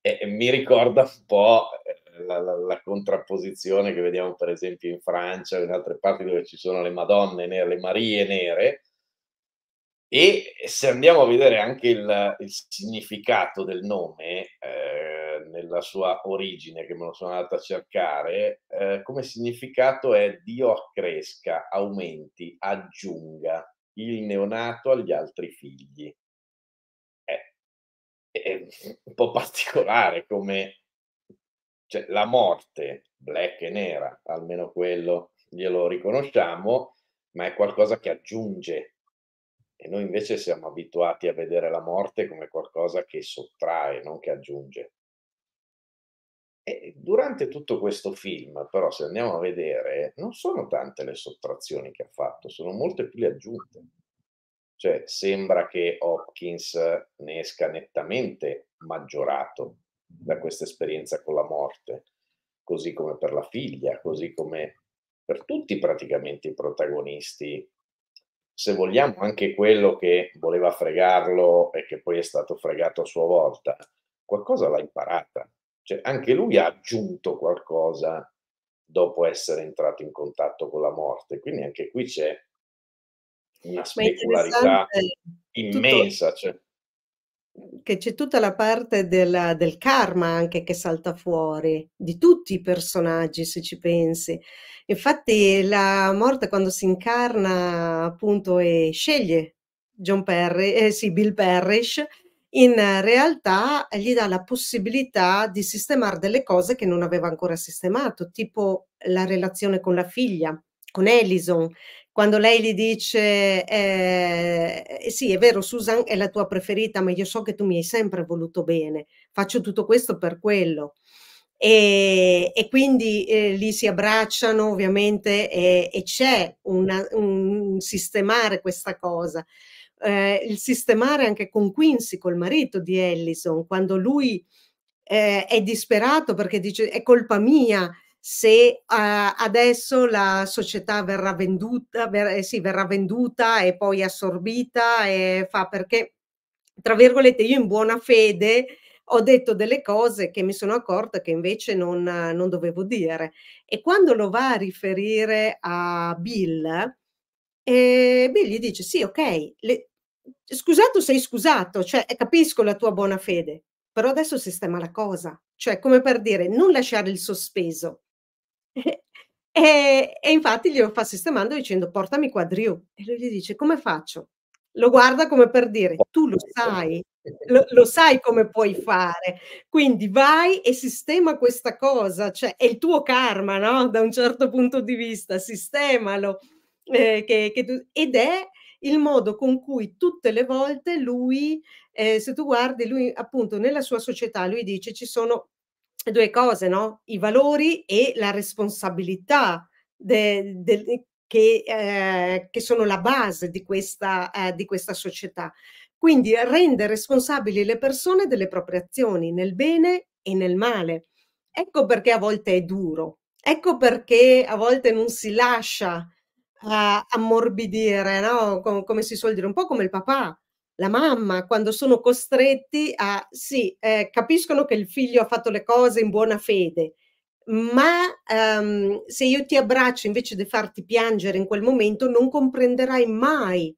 eh, mi ricorda un po' eh, la, la, la, contrapposizione che vediamo per esempio in Francia o in altre parti dove ci sono le Madonne nere, le Marie nere, e se andiamo a vedere anche il, il significato del nome, eh, nella sua origine, che me lo sono andato a cercare, eh, come significato è Dio accresca, aumenti, aggiunga il neonato agli altri figli. Eh, è un po' particolare come cioè, la morte, black e nera, almeno quello glielo riconosciamo, ma è qualcosa che aggiunge e noi invece siamo abituati a vedere la morte come qualcosa che sottrae, non che aggiunge. E durante tutto questo film, però, se andiamo a vedere, non sono tante le sottrazioni che ha fatto, sono molte più le aggiunte. Cioè, sembra che Hopkins ne esca nettamente maggiorato da questa esperienza con la morte, così come per la figlia, così come per tutti praticamente i protagonisti se vogliamo, anche quello che voleva fregarlo e che poi è stato fregato a sua volta, qualcosa l'ha imparata. Cioè, anche lui ha aggiunto qualcosa dopo essere entrato in contatto con la morte. Quindi anche qui c'è una specularità immensa. Tutto, cioè. Mhmm, che c'è tutta la parte del, del, karma anche che salta fuori di tutti i personaggi se ci pensi infatti la morte quando si incarna appunto e sceglie John Perry, eh, sì, Bill Parrish in realtà gli dà la possibilità di sistemare delle cose che non aveva ancora sistemato tipo la relazione con la figlia con Ellison quando lei gli dice eh, eh, sì è vero Susan è la tua preferita ma io so che tu mi hai sempre voluto bene, faccio tutto questo per quello. E, e, quindi eh, lì si abbracciano ovviamente e, e c'è una, un sistemare questa cosa. Eh, il sistemare anche con Quincy, col marito di Ellison, quando lui eh, è disperato perché dice è colpa mia se eh, adesso la società verrà venduta, ver- eh, sì, verrà venduta e poi assorbita e fa perché, tra virgolette, io in buona fede ho detto delle cose che mi sono accorta che invece non, non dovevo dire. E quando lo va a riferire a Bill, eh, Bill gli dice, sì, ok, le, scusato sei scusato, cioè eh, capisco la tua buona fede, però adesso sistema la cosa, cioè come per dire non lasciare il sospeso, E, e, infatti glielo fa sistemando dicendo portami qua Drew e lui gli dice come faccio? Lo guarda come per dire tu lo sai, lo, lo sai come puoi fare, quindi vai e sistema questa cosa, cioè è il tuo karma no? da un certo punto di vista, sistemalo. Eh, che, che tu, ed è il modo con cui tutte le volte lui, eh, se tu guardi, lui appunto nella sua società, lui dice ci sono due cose, no? I valori e la responsabilità de, de, eh, che, eh, che, sono la base di questa, eh, di questa società. Quindi rende responsabili le persone delle proprie azioni, nel bene e nel male. Ecco perché a volte è duro, ecco perché a volte non si lascia uh, ammorbidire, no? Com- come si suol dire, un po' come il papà la mamma, quando sono costretti a, sì, eh, capiscono che il figlio ha fatto le cose in buona fede, ma ehm, se io ti abbraccio invece di farti piangere in quel momento, non comprenderai mai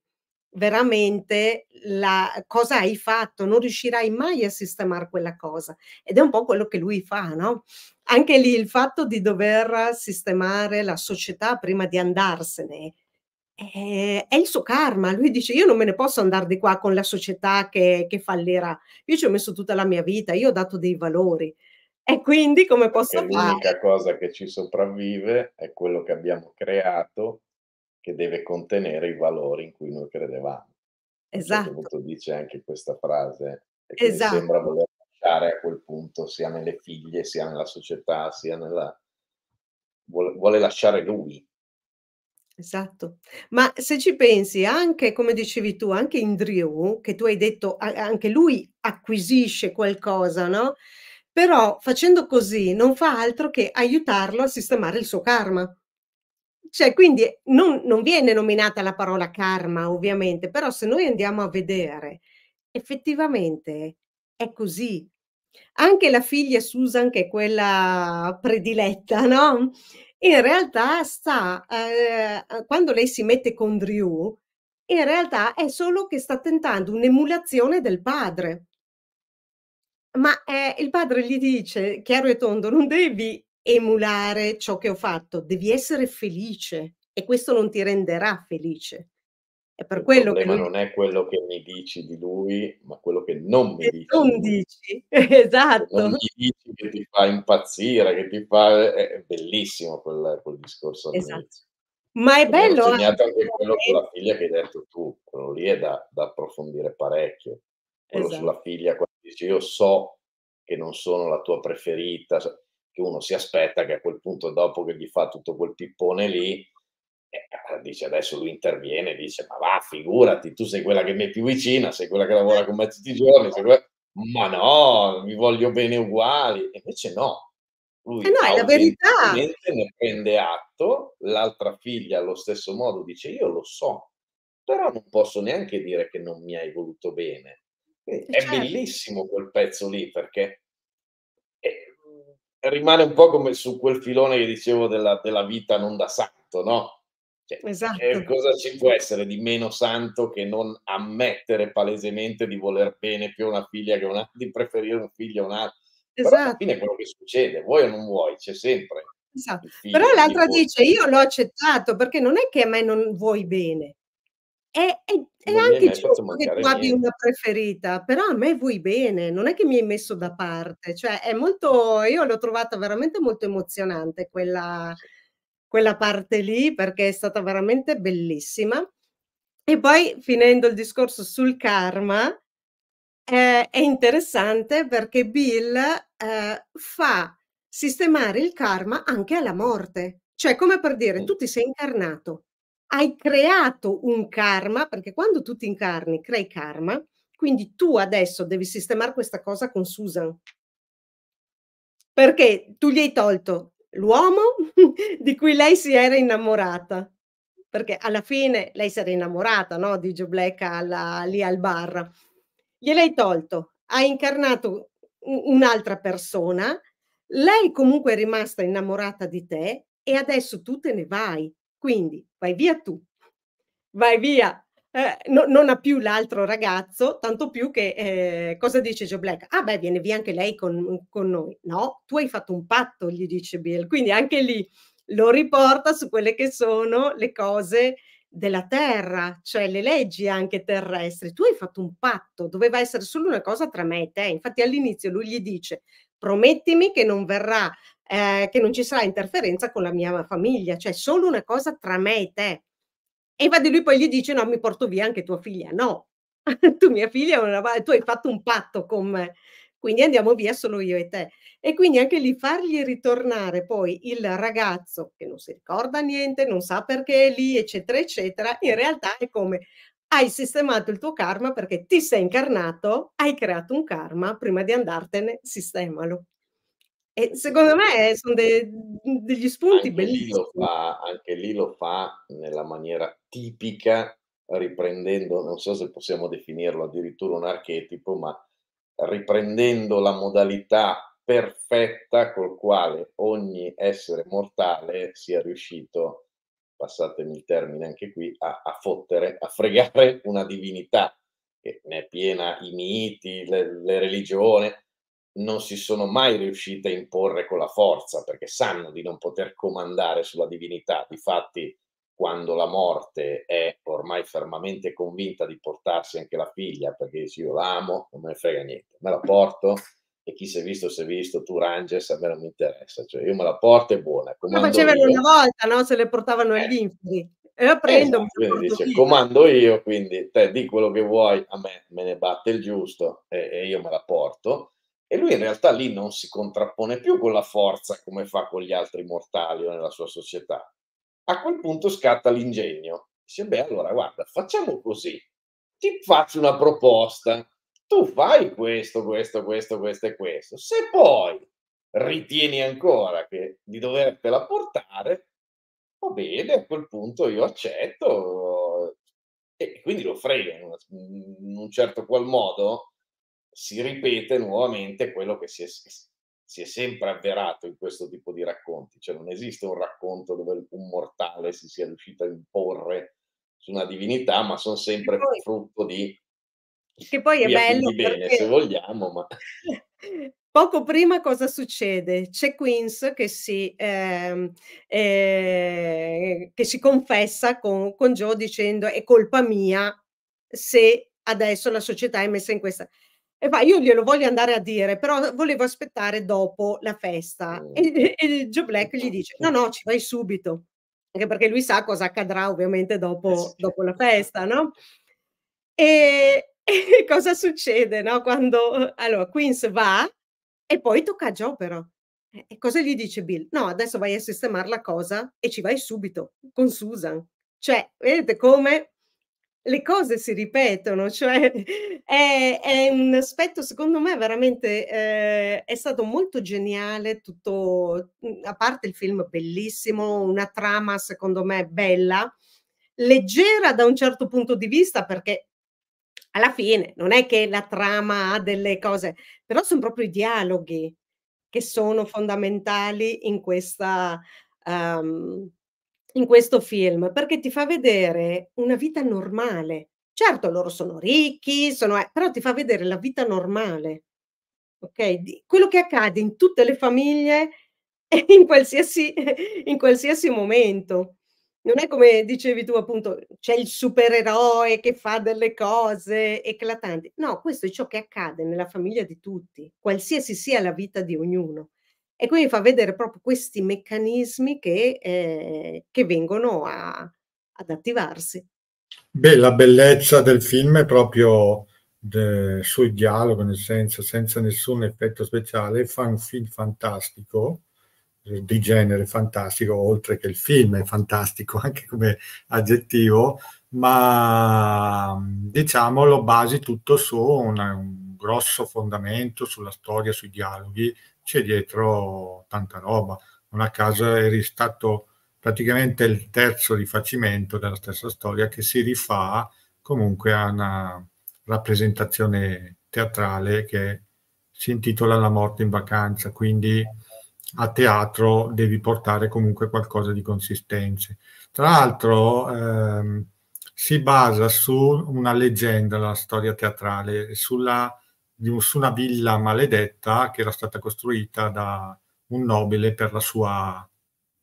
veramente la, cosa hai fatto, non riuscirai mai a sistemare quella cosa. Ed è un po' quello che lui fa, no? Anche lì il fatto di dover sistemare la società prima di andarsene, è, eh, è il suo karma. Lui dice: Io non me ne posso andare di qua con la società che, che fallirà. Io ci ho messo tutta la mia vita, io ho dato dei valori. E quindi come posso fare? L'unica cosa che ci sopravvive è quello che abbiamo creato, che deve contenere i valori in cui noi credevamo. Certo esatto. A dice anche questa frase, che esatto. sembra voler lasciare a quel punto, sia nelle figlie, sia nella società, sia nella... vuole lasciare lui Esatto, ma se ci pensi anche come dicevi tu, anche in Drew, che tu hai detto anche lui acquisisce qualcosa, no, però facendo così non fa altro che aiutarlo a sistemare il suo karma. Cioè quindi eh, non non viene nominata la parola karma ovviamente, però se noi andiamo a vedere effettivamente è così. Anche la figlia Susan che è quella prediletta, no, in realtà sta, eh, eh, quando lei si mette con Drew, in realtà è solo che sta tentando un'emulazione del padre. Ma eh, il padre gli dice, chiaro e tondo, non devi emulare ciò che ho fatto, devi essere felice e questo non ti renderà felice. È per il quello problema che lui... non è quello che mi dici di lui, ma quello che non mi che dici. Non dici, esatto. Non mi dici che ti fa impazzire, che ti fa... Eh, è bellissimo quel, quel discorso. Esatto. Ma è bello... Ho segnato anche quello sulla figlia che hai detto tu, quello lì è da, da approfondire parecchio. Quello esatto. sulla figlia, quando dice io so che non sono la tua preferita, che uno si aspetta che a quel punto, dopo che gli fa tutto quel pippone lì, eh, dice adesso lui interviene dice ma va figurati tu sei quella che mi è più vicina sei quella che lavora con me tutti i giorni quella... ma no mi voglio bene uguali invece no lui eh no, è la verità. ne prende atto l'altra figlia allo stesso modo dice io lo so però non posso neanche dire che non mi hai voluto bene eh, è certo. bellissimo quel pezzo lì perché eh, rimane un po' come su quel filone che dicevo della, della vita non da santo no? Cioè, esatto. eh, cosa ci può essere di meno santo che non ammettere palesemente di voler bene più una figlia che un'altra, di preferire un figlio a un Esatto. Però alla esatto. fine è quello che succede, vuoi o non vuoi, c'è sempre. Esatto. Però l'altra dice, io l'ho accettato perché non è che a me non vuoi bene, è, è, è anche giusto che tu abbia una preferita, però a me vuoi bene, non è che mi hai messo da parte, cioè è molto, io l'ho trovata veramente molto emozionante quella, sì quella parte lì perché è stata veramente bellissima. E poi finendo il discorso sul karma, eh, è interessante perché Bill eh, fa sistemare il karma anche alla morte, cioè come per dire tu ti sei incarnato, hai creato un karma, perché quando tu ti incarni crei karma, quindi tu adesso devi sistemare questa cosa con Susan. Perché tu gli hai tolto l'uomo di cui lei si era innamorata, perché alla fine lei si era innamorata no? di Joe Black alla, lì al bar, gliel'hai tolto, ha incarnato un'altra persona, lei comunque è rimasta innamorata di te e adesso tu te ne vai, quindi vai via tu, vai via eh, no, non ha più l'altro ragazzo, tanto più che eh, cosa dice Joe Black? Ah beh, viene via anche lei con, con, noi. No, tu hai fatto un patto, gli dice Bill. Quindi anche lì lo riporta su quelle che sono le cose della terra, cioè le leggi anche terrestri. Tu hai fatto un patto, doveva essere solo una cosa tra me e te. Infatti all'inizio lui gli dice promettimi che non verrà, eh, che non ci sarà interferenza con la mia famiglia, cioè solo una cosa tra me e te. E va di lui poi gli dice no, mi porto via anche tua figlia. No, tu mia figlia, una... tu hai fatto un patto con me, quindi andiamo via solo io e te. E quindi anche lì fargli ritornare poi il ragazzo che non si ricorda niente, non sa perché è lì, eccetera, eccetera, in realtà è come hai sistemato il tuo karma perché ti sei incarnato, hai creato un karma, prima di andartene sistemalo. E secondo me sono de- mhmm, degli spunti anche bellissimi. Lì fa, anche lì lo fa nella maniera tipica, riprendendo, non so se possiamo definirlo addirittura un archetipo, ma riprendendo la modalità perfetta col quale ogni essere mortale sia riuscito, passatemi il termine anche qui, a, a fottere, a fregare una divinità che ne è piena i miti, le, le religioni, non si sono mai riuscite a imporre con la forza perché sanno di non poter comandare sulla divinità. Difatti, quando la morte è ormai fermamente convinta di portarsi anche la figlia perché dice io l'amo, non me ne frega niente, me la porto e chi si è visto si è visto, tu Ranges a me non mi interessa, cioè io me la porto e buona. Lo facevano io. una volta, no? Se le portavano agli eh. inferi. E la prendo. Esatto, quindi dice, via. comando io, quindi te di quello che vuoi, a me me ne batte il giusto e, e io me la porto e lui in realtà lì non si contrappone più con la forza come fa con gli altri mortali o nella sua società. A quel punto scatta l'ingegno. Dice, beh, allora guarda, facciamo così. Ti faccio una proposta. Tu fai questo, questo, questo, questo e questo. Se poi ritieni ancora che di dovertela portare, va bene, a quel punto io accetto e quindi lo frega in un certo qual modo si ripete nuovamente quello che si è, si è, sempre avverato in questo tipo di racconti, cioè non esiste un racconto dove un mortale si sia riuscito a imporre su una divinità, ma sono sempre poi, frutto di... Che poi è bello... Bene, se vogliamo, ma... Poco prima cosa succede? C'è Queens che si, eh, eh, che si confessa con, con Joe dicendo è colpa mia se adesso la società è messa in questa... E va, io glielo voglio andare a dire, però volevo aspettare dopo la festa. E, e mm. Joe Black gli dice: No, esatto. no, ci vai subito. Anche perché lui sa cosa accadrà ovviamente dopo, eh dopo la festa, no? E, e cosa succede, no? Quando allora Queens va e poi tocca a Joe, però. E cosa gli dice Bill? No, adesso vai a sistemare la cosa e ci vai subito con Susan. Cioè, vedete come le cose si ripetono, cioè è, è un aspetto secondo me veramente eh, è stato molto geniale, tutto, a parte il film bellissimo, una trama secondo me bella, leggera da un certo punto di vista perché alla fine non è che la trama ha delle cose, però sono proprio i dialoghi che sono fondamentali in questa... Um, in questo film perché ti fa vedere una vita normale. Certo, loro sono ricchi, sono, eh, però ti fa vedere la vita normale, ok? quello che accade in tutte le famiglie e in qualsiasi, in qualsiasi momento. Non è come dicevi tu, appunto, c'è il supereroe che fa delle cose eclatanti. No, questo è ciò che accade nella famiglia di tutti, qualsiasi sia la vita di ognuno. E quindi fa vedere proprio questi meccanismi che, eh, che vengono a, ad attivarsi. Beh, la bellezza del film è proprio de, sul dialogo, nel senso, senza nessun effetto speciale, fa un film fantastico, eh, di genere fantastico, oltre che il film è fantastico anche come aggettivo, ma mm, diciamo lo basi tutto su una, un grosso fondamento sulla storia, sui dialoghi, c'è dietro tanta roba. Non a caso eri stato praticamente il terzo rifacimento della stessa storia che si rifà comunque a una rappresentazione teatrale che si intitola La morte in vacanza, quindi a teatro devi portare comunque qualcosa di consistente. Tra l'altro ehm, si basa su una leggenda, la storia teatrale, sulla di, su una villa maledetta che era stata costruita da un nobile per la sua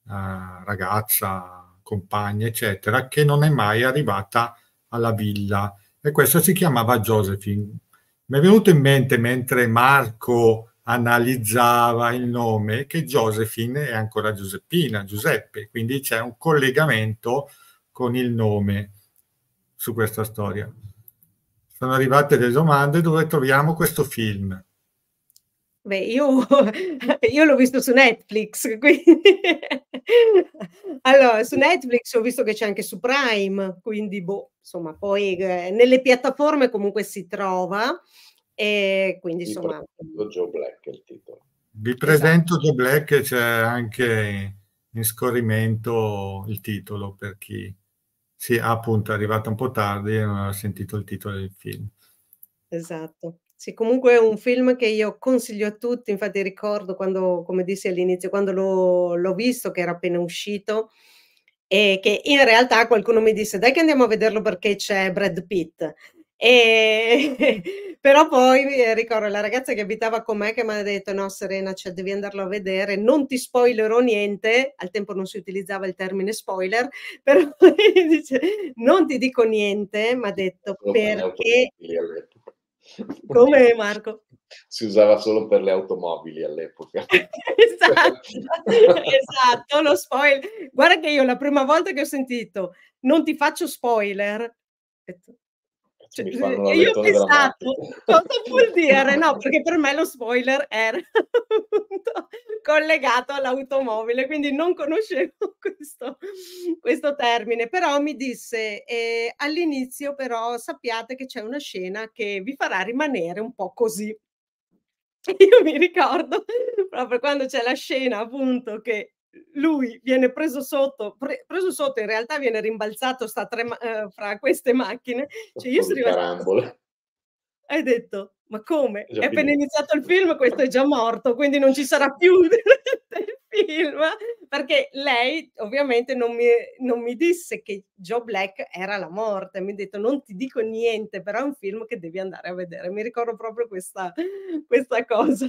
eh, ragazza, compagna, eccetera, che non è mai arrivata alla villa. E questa si chiamava Josephine. Mi è venuto in mente mentre Marco analizzava il nome che Josephine è ancora Giuseppina, Giuseppe, quindi c'è un collegamento con il nome su questa storia sono arrivate le domande dove troviamo questo film. Beh, io, io l'ho visto su Netflix, quindi... allora, su Netflix ho visto che c'è anche su Prime, quindi boh, insomma, poi eh, nelle piattaforme comunque si trova e quindi Vi insomma... Joe Black è il titolo. Vi presento esatto. Joe Black, c'è anche in scorrimento il titolo per chi sì, appunto, è arrivata un po' tardi e non aveva sentito il titolo del film. Esatto. Sì, comunque è un film che io consiglio a tutti, infatti ricordo quando, come dissi all'inizio, quando l'ho visto che era appena uscito e che in realtà qualcuno mi disse dai che andiamo a vederlo perché c'è Brad Pitt. E... Però poi ricordo la ragazza che abitava con me che mi ha detto no Serena, cioè, devi andarlo a vedere, non ti spoilerò niente, al tempo non si utilizzava il termine spoiler, però dice, non ti dico niente, mi ha detto non perché... Come Marco? Si usava solo per le automobili all'epoca. esatto, esatto, lo spoiler. Guarda che io la prima volta che ho sentito non ti faccio spoiler, ho detto, cioè, mi fanno la io ho pensato cosa vuol dire no perché per me lo spoiler era collegato all'automobile quindi non conoscevo questo, questo termine però mi disse eh, all'inizio però sappiate che c'è una scena che vi farà rimanere un po' così io mi ricordo proprio quando c'è la scena appunto che lui viene preso sotto, pre- preso sotto in realtà viene rimbalzato sta tre ma- eh, fra queste macchine. Cioè io sono rimasta... Hai detto, ma come? È, è appena iniziato il film, questo è già morto, quindi non ci sarà più del film, perché lei ovviamente non mi, non mi disse che Joe Black era la morte, mi ha detto non ti dico niente, però è un film che devi andare a vedere. Mi ricordo proprio questa, questa cosa.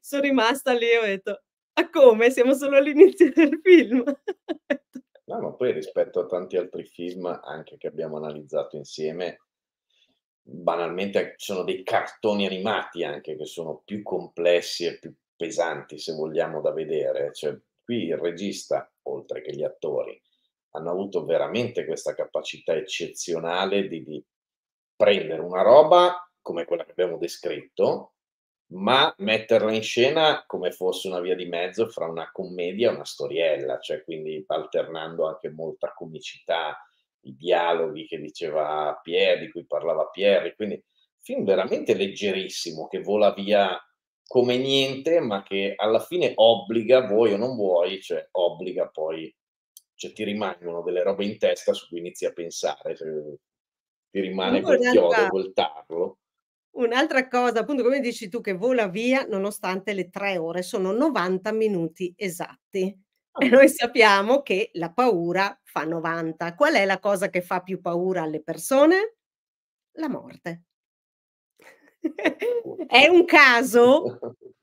Sono rimasta lì e ho detto, a come? Siamo solo all'inizio del film. no, ma poi rispetto a tanti altri film anche che abbiamo analizzato insieme, banalmente ci sono dei cartoni animati anche che sono più complessi e più pesanti, se vogliamo, da vedere. Cioè, qui il regista, oltre che gli attori, hanno avuto veramente questa capacità eccezionale di, di prendere una roba come quella che abbiamo descritto, ma metterla in scena come fosse una via di mezzo fra una commedia e una storiella, cioè quindi alternando anche molta comicità, i dialoghi che diceva Pierre, di cui parlava Pierre, quindi film veramente leggerissimo che vola via come niente, ma che alla fine obbliga, vuoi o non vuoi, cioè obbliga poi, cioè ti rimangono delle robe in testa su cui inizi a pensare, cioè, ti rimane quel chiodo, quel tarlo. Un'altra cosa, appunto, come dici tu, che vola via nonostante le tre ore, sono 90 minuti esatti. E ah. noi sappiamo che la paura fa 90. Qual è la cosa che fa più paura alle persone? La morte. è un caso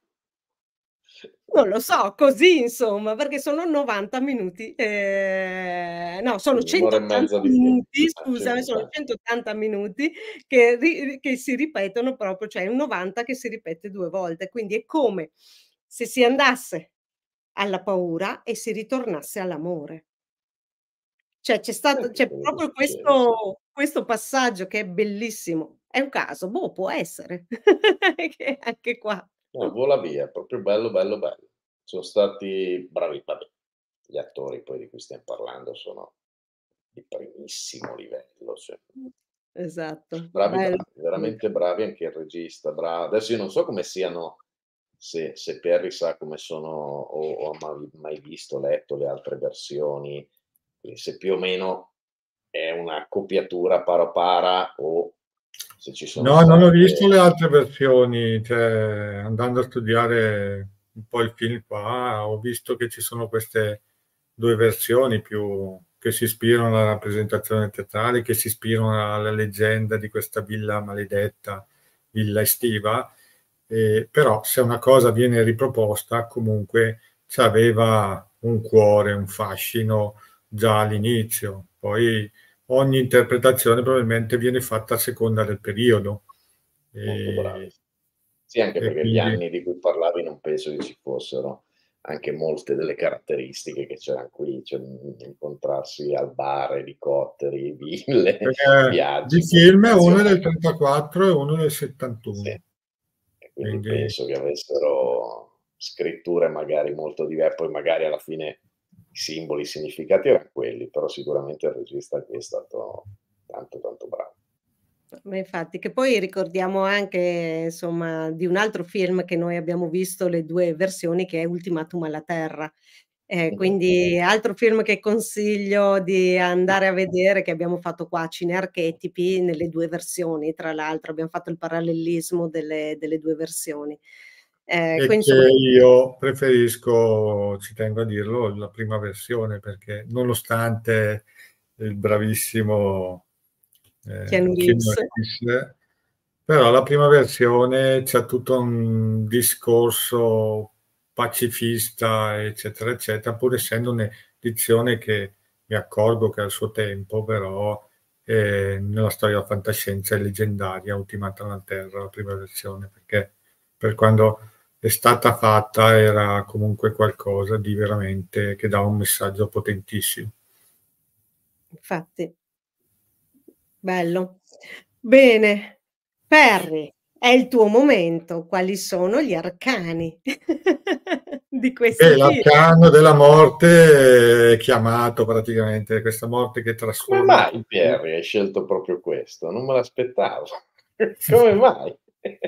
Non lo so, così insomma, perché sono 90 ehm, minuti, eh, no, eh, sono 180 minuti, scusami, sono 180 minuti che, che, si ripetono proprio, cioè un 90 che si ripete due volte, quindi è come se si andasse alla paura e si ritornasse all'amore. Cioè c'è stato, c'è proprio questo, questo passaggio che è bellissimo. È un caso, boh, può essere, anche qua. No, oh, vola via, proprio bello, bello, bello. Sono stati bravi, vabbè. Gli attori poi di cui stiamo parlando sono di primissimo livello. Cioè. Esatto. Bravi, bravi, veramente bravi anche il regista. Bravo. Adesso io non so come siano, se, se Perry sa come sono o, ha mai, mai visto, letto le altre versioni, Quindi se più o meno è una copiatura paro para o se ci sono no, non ho visto le altre versioni, cioè, andando a studiare un po' il film qua, ho visto che ci sono queste due versioni più, che si ispirano alla rappresentazione teatrale, che si ispirano alla leggenda di questa villa maledetta, villa estiva, eh, però se una cosa viene riproposta comunque ci aveva un cuore, un fascino già all'inizio, poi ogni interpretazione probabilmente viene fatta a seconda del periodo. E... Sì, anche perché quindi... gli anni di cui parlavi non penso che ci fossero anche molte delle caratteristiche che c'erano qui, cioè incontrarsi al bar, elicotteri, ville, perché viaggi. Di film uno del 34 e uno del 71. Sì. quindi, quindi penso che avessero scritture magari molto diverse, poi magari alla fine i simboli, significati erano quelli, però sicuramente il regista qui è stato tanto tanto bravo. Ma infatti, che poi ricordiamo anche insomma, di un altro film che noi abbiamo visto le due versioni, che è Ultimatum alla Terra. Eh, quindi altro film che consiglio di andare a vedere che abbiamo fatto qua, Cine Archetipi nelle due versioni, tra l'altro abbiamo fatto il parallelismo delle, delle due versioni. Eh, quindi... io preferisco, ci tengo a dirlo, la prima versione perché nonostante il bravissimo eh, Keanu Reeves, però la prima versione c'è tutto un discorso pacifista, eccetera, eccetera, pur essendo un'edizione che mi accorgo che al suo tempo, però eh, nella storia della fantascienza è leggendaria, Ultimata la Terra, la prima versione, perché per quando è stata fatta era comunque qualcosa di veramente che dava un messaggio potentissimo. Infatti, bello. Bene, Perry, è il tuo momento. Quali sono gli arcani di questo? Eh, l'arcano della morte è chiamato praticamente, questa morte che trasforma. Come mai Perry hai scelto proprio questo? Non me l'aspettavo. Come mai? Eh,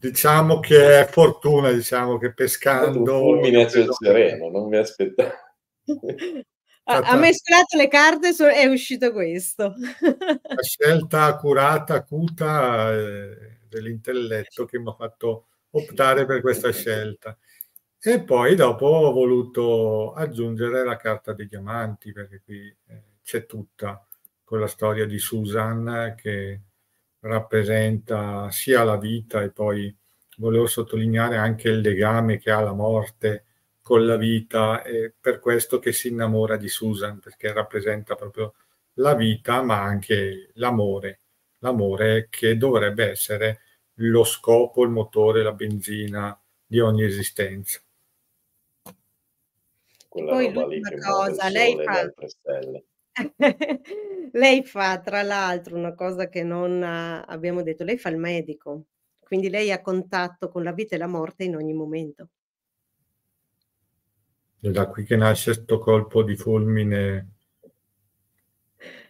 diciamo che è fortuna, diciamo che pescando... Un fulmine a sereno, non mi aspettavo. Ha, ha mescolato le carte e è uscito questo. La scelta accurata, acuta eh, dell'intelletto che mi ha fatto optare per questa scelta. E poi dopo ho voluto aggiungere la carta dei diamanti, perché qui eh, c'è tutta quella storia di Susan eh, che rappresenta sia la vita e poi volevo sottolineare anche il legame che ha la morte con la vita e per questo che si innamora di Susan perché rappresenta proprio la vita ma anche l'amore, l'amore che dovrebbe essere lo scopo, il motore, la benzina di ogni esistenza. Quella Poi l'ultima cosa, lei fa... Lei fa tra l'altro una cosa che non ah, abbiamo detto, lei fa il medico, quindi lei ha contatto con la vita e la morte in ogni momento. È da qui che nasce questo colpo di fulmine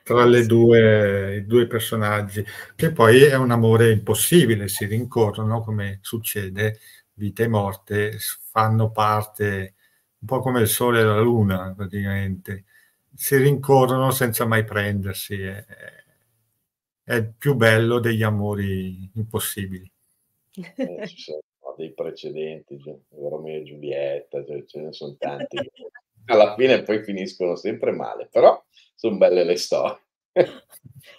tra le due, i due personaggi, che poi è un amore impossibile, si rincorrono come succede, vita e morte fanno parte un po' come il sole e la luna praticamente si rincorrono senza mai prendersi. È, è il più bello degli amori impossibili. Eh, ci sono dei precedenti, cioè, Romeo e Giulietta, cioè, ce ne sono tanti. Alla fine poi finiscono sempre male, però sono belle le storie.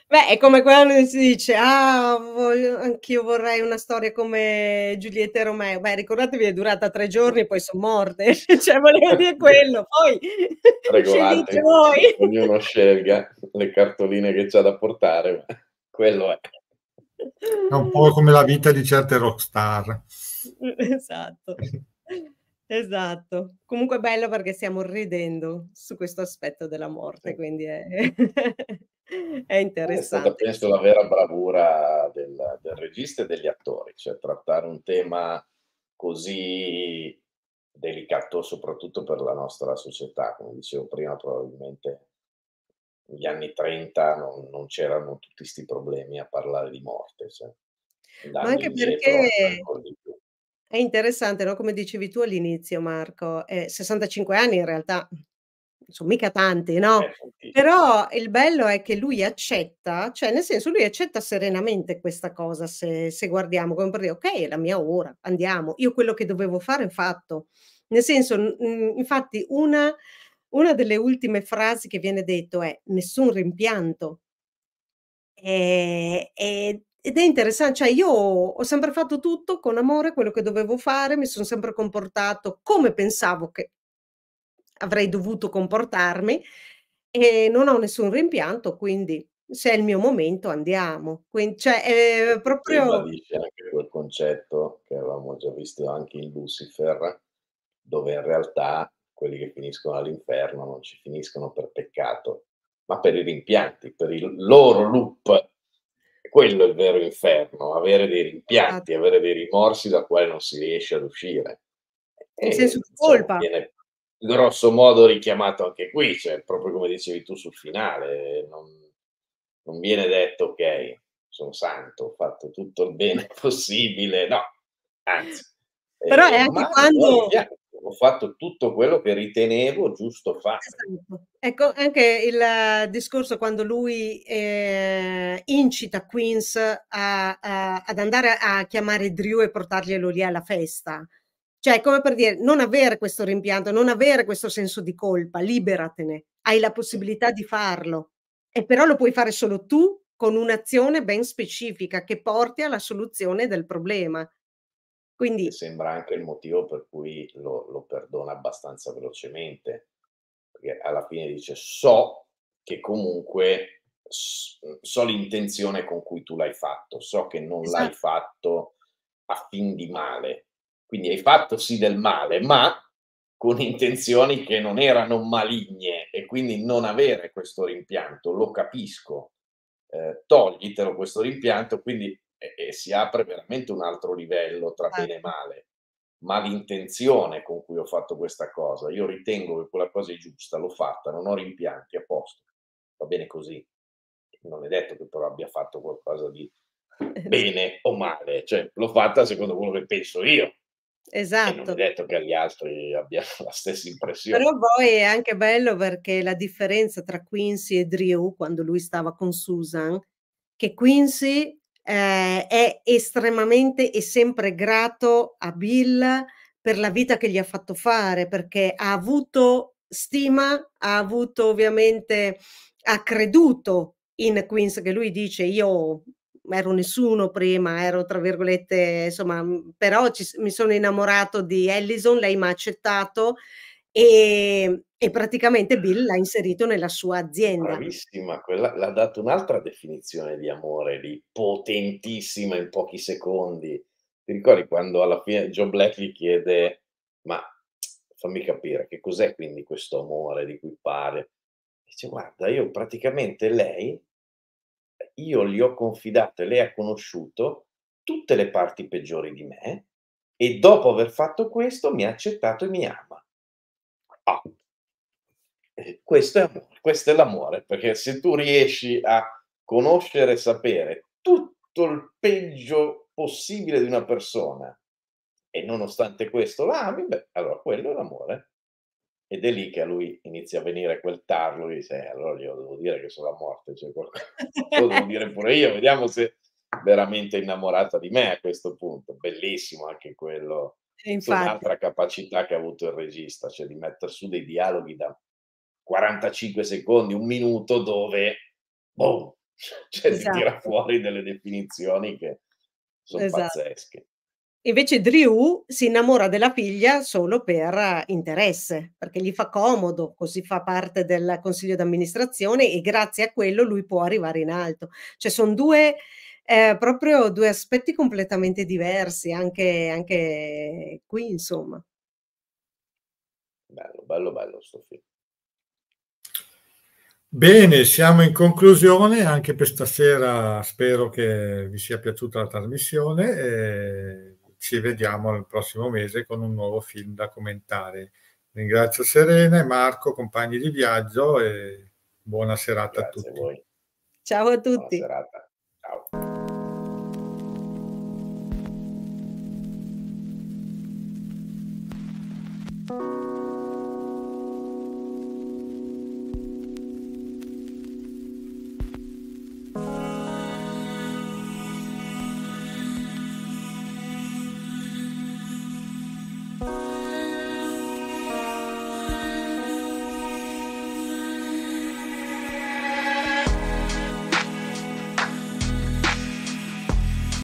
Beh, è come quando si dice, ah, voglio, anch'io vorrei una storia come Giulietta e Romeo. Beh, ricordatevi, è durata tre giorni, e poi sono morte. cioè, volevo dire quello. Poi scegliete voi. Ognuno scelga le cartoline che c'ha da portare, quello è. È un po' come la vita di certe rockstar. Esatto. Esatto, comunque è bello perché stiamo ridendo su questo aspetto della morte, quindi è... È interessante. È stata, penso, la vera bravura del, del regista e degli attori, cioè trattare un tema così delicato soprattutto per la nostra società. Come dicevo prima, probabilmente negli anni 30 non, non c'erano tutti questi problemi a parlare di morte. Cioè. Ma anche perché è interessante, no? come dicevi tu all'inizio Marco, eh, 65 anni in realtà sono mica tanti, no? Eh, Però il bello è che lui accetta, cioè nel senso lui accetta serenamente questa cosa se, se guardiamo, come per dire ok è la mia ora, andiamo, io quello che dovevo fare ho fatto. Nel senso, mh, infatti una, una delle ultime frasi che viene detto è nessun rimpianto. E, e, ed è interessante, cioè io ho sempre fatto tutto con amore, quello che dovevo fare, mi sono sempre comportato come pensavo che avrei dovuto comportarmi e non ho nessun rimpianto, quindi se è il mio momento andiamo. Quindi, cioè, è ehm, proprio... Ribadisce anche quel concetto che avevamo già visto anche in Lucifer, dove in realtà quelli che finiscono all'inferno non ci finiscono per peccato, ma per i rimpianti, per il loro loop. Quello è il vero inferno, avere dei rimpianti, esatto. avere dei rimorsi da quali non si riesce ad uscire. Nel senso di colpa. Viene grosso modo richiamato anche qui, cioè proprio come dicevi tu sul finale, non, non viene detto ok, sono santo, ho fatto tutto il bene possibile, no, anzi. Però eh, è anche quando... Ho fatto tutto quello che ritenevo giusto fare. Esatto. Ecco, anche il discorso quando lui eh, incita Queens a, a, ad andare a chiamare Drew e portarglielo lì alla festa cioè, come per dire, non avere questo rimpianto, non avere questo senso di colpa, liberatene, hai la possibilità di farlo. E però lo puoi fare solo tu con un'azione ben specifica che porti alla soluzione del problema. Quindi... sembra anche il motivo per cui lo, lo perdona abbastanza velocemente, perché alla fine dice so che comunque so l'intenzione con cui tu l'hai fatto, so che non esatto. l'hai fatto a fin di male, quindi hai fatto sì del male, ma con intenzioni che non erano maligne e quindi non avere questo rimpianto, lo capisco. Eh, toglitelo questo rimpianto, quindi eh, si apre veramente un altro livello tra certo. bene e male ma l'intenzione con cui ho fatto questa cosa. Io ritengo che quella cosa è giusta, l'ho fatta, non ho rimpianti, a posto, va bene così. Non è detto che però abbia fatto qualcosa di bene o male, cioè l'ho fatta secondo quello che penso io. Esatto. non è esatto. detto che gli altri abbiano la stessa impressione. Però poi è anche bello perché la differenza tra Quincy e Drew, quando lui stava con Susan, che Quincy eh, è estremamente e sempre grato a Bill per la vita che gli ha fatto fare, perché ha avuto stima, ha avuto ovviamente, ha creduto in Quincy, che lui dice io ero nessuno prima, ero tra virgolette, insomma, però ci, mi sono innamorato di Allison, lei mi ha accettato e, e, praticamente Bill l'ha inserito nella sua azienda. Bravissima, quella l'ha dato un'altra definizione di amore di potentissima in pochi secondi. Ti ricordi quando alla fine John Black gli chiede, ma fammi capire che cos'è quindi questo amore di cui parli? Dice, guarda, io praticamente lei io gli ho confidato e lei ha conosciuto tutte le parti peggiori di me e dopo aver fatto questo mi ha accettato e mi ama. Ah, eh, questo è, amore, questo è l'amore, perché se tu riesci a conoscere e sapere tutto il peggio possibile di una persona e nonostante questo l'ami, beh, allora quello è l'amore ed è lì che a lui inizia a venire quel tarlo e dice allora glielo devo dire che sono a morte cioè qualcosa lo devo dire pure io vediamo se veramente innamorata di me a questo punto bellissimo anche quello un'altra capacità che ha avuto il regista cioè di mettere su dei dialoghi da 45 secondi un minuto dove boom, cioè esatto. si tira esatto. fuori delle definizioni che sono esatto. pazzesche Invece Drew si innamora della figlia solo per eh, interesse, perché gli fa comodo, così fa parte del consiglio d'amministrazione e grazie a quello lui può arrivare in alto. Cioè sono due, eh, proprio due aspetti completamente diversi anche, anche qui, insomma. Bello, bello, bello sto film. Bene, siamo in conclusione anche per stasera. Spero che vi sia piaciuta la trasmissione. E eh, ci vediamo nel prossimo mese con un nuovo film da commentare. Ringrazio Serena e Marco, compagni di viaggio e buona serata Grazie a tutti. A Ciao a tutti.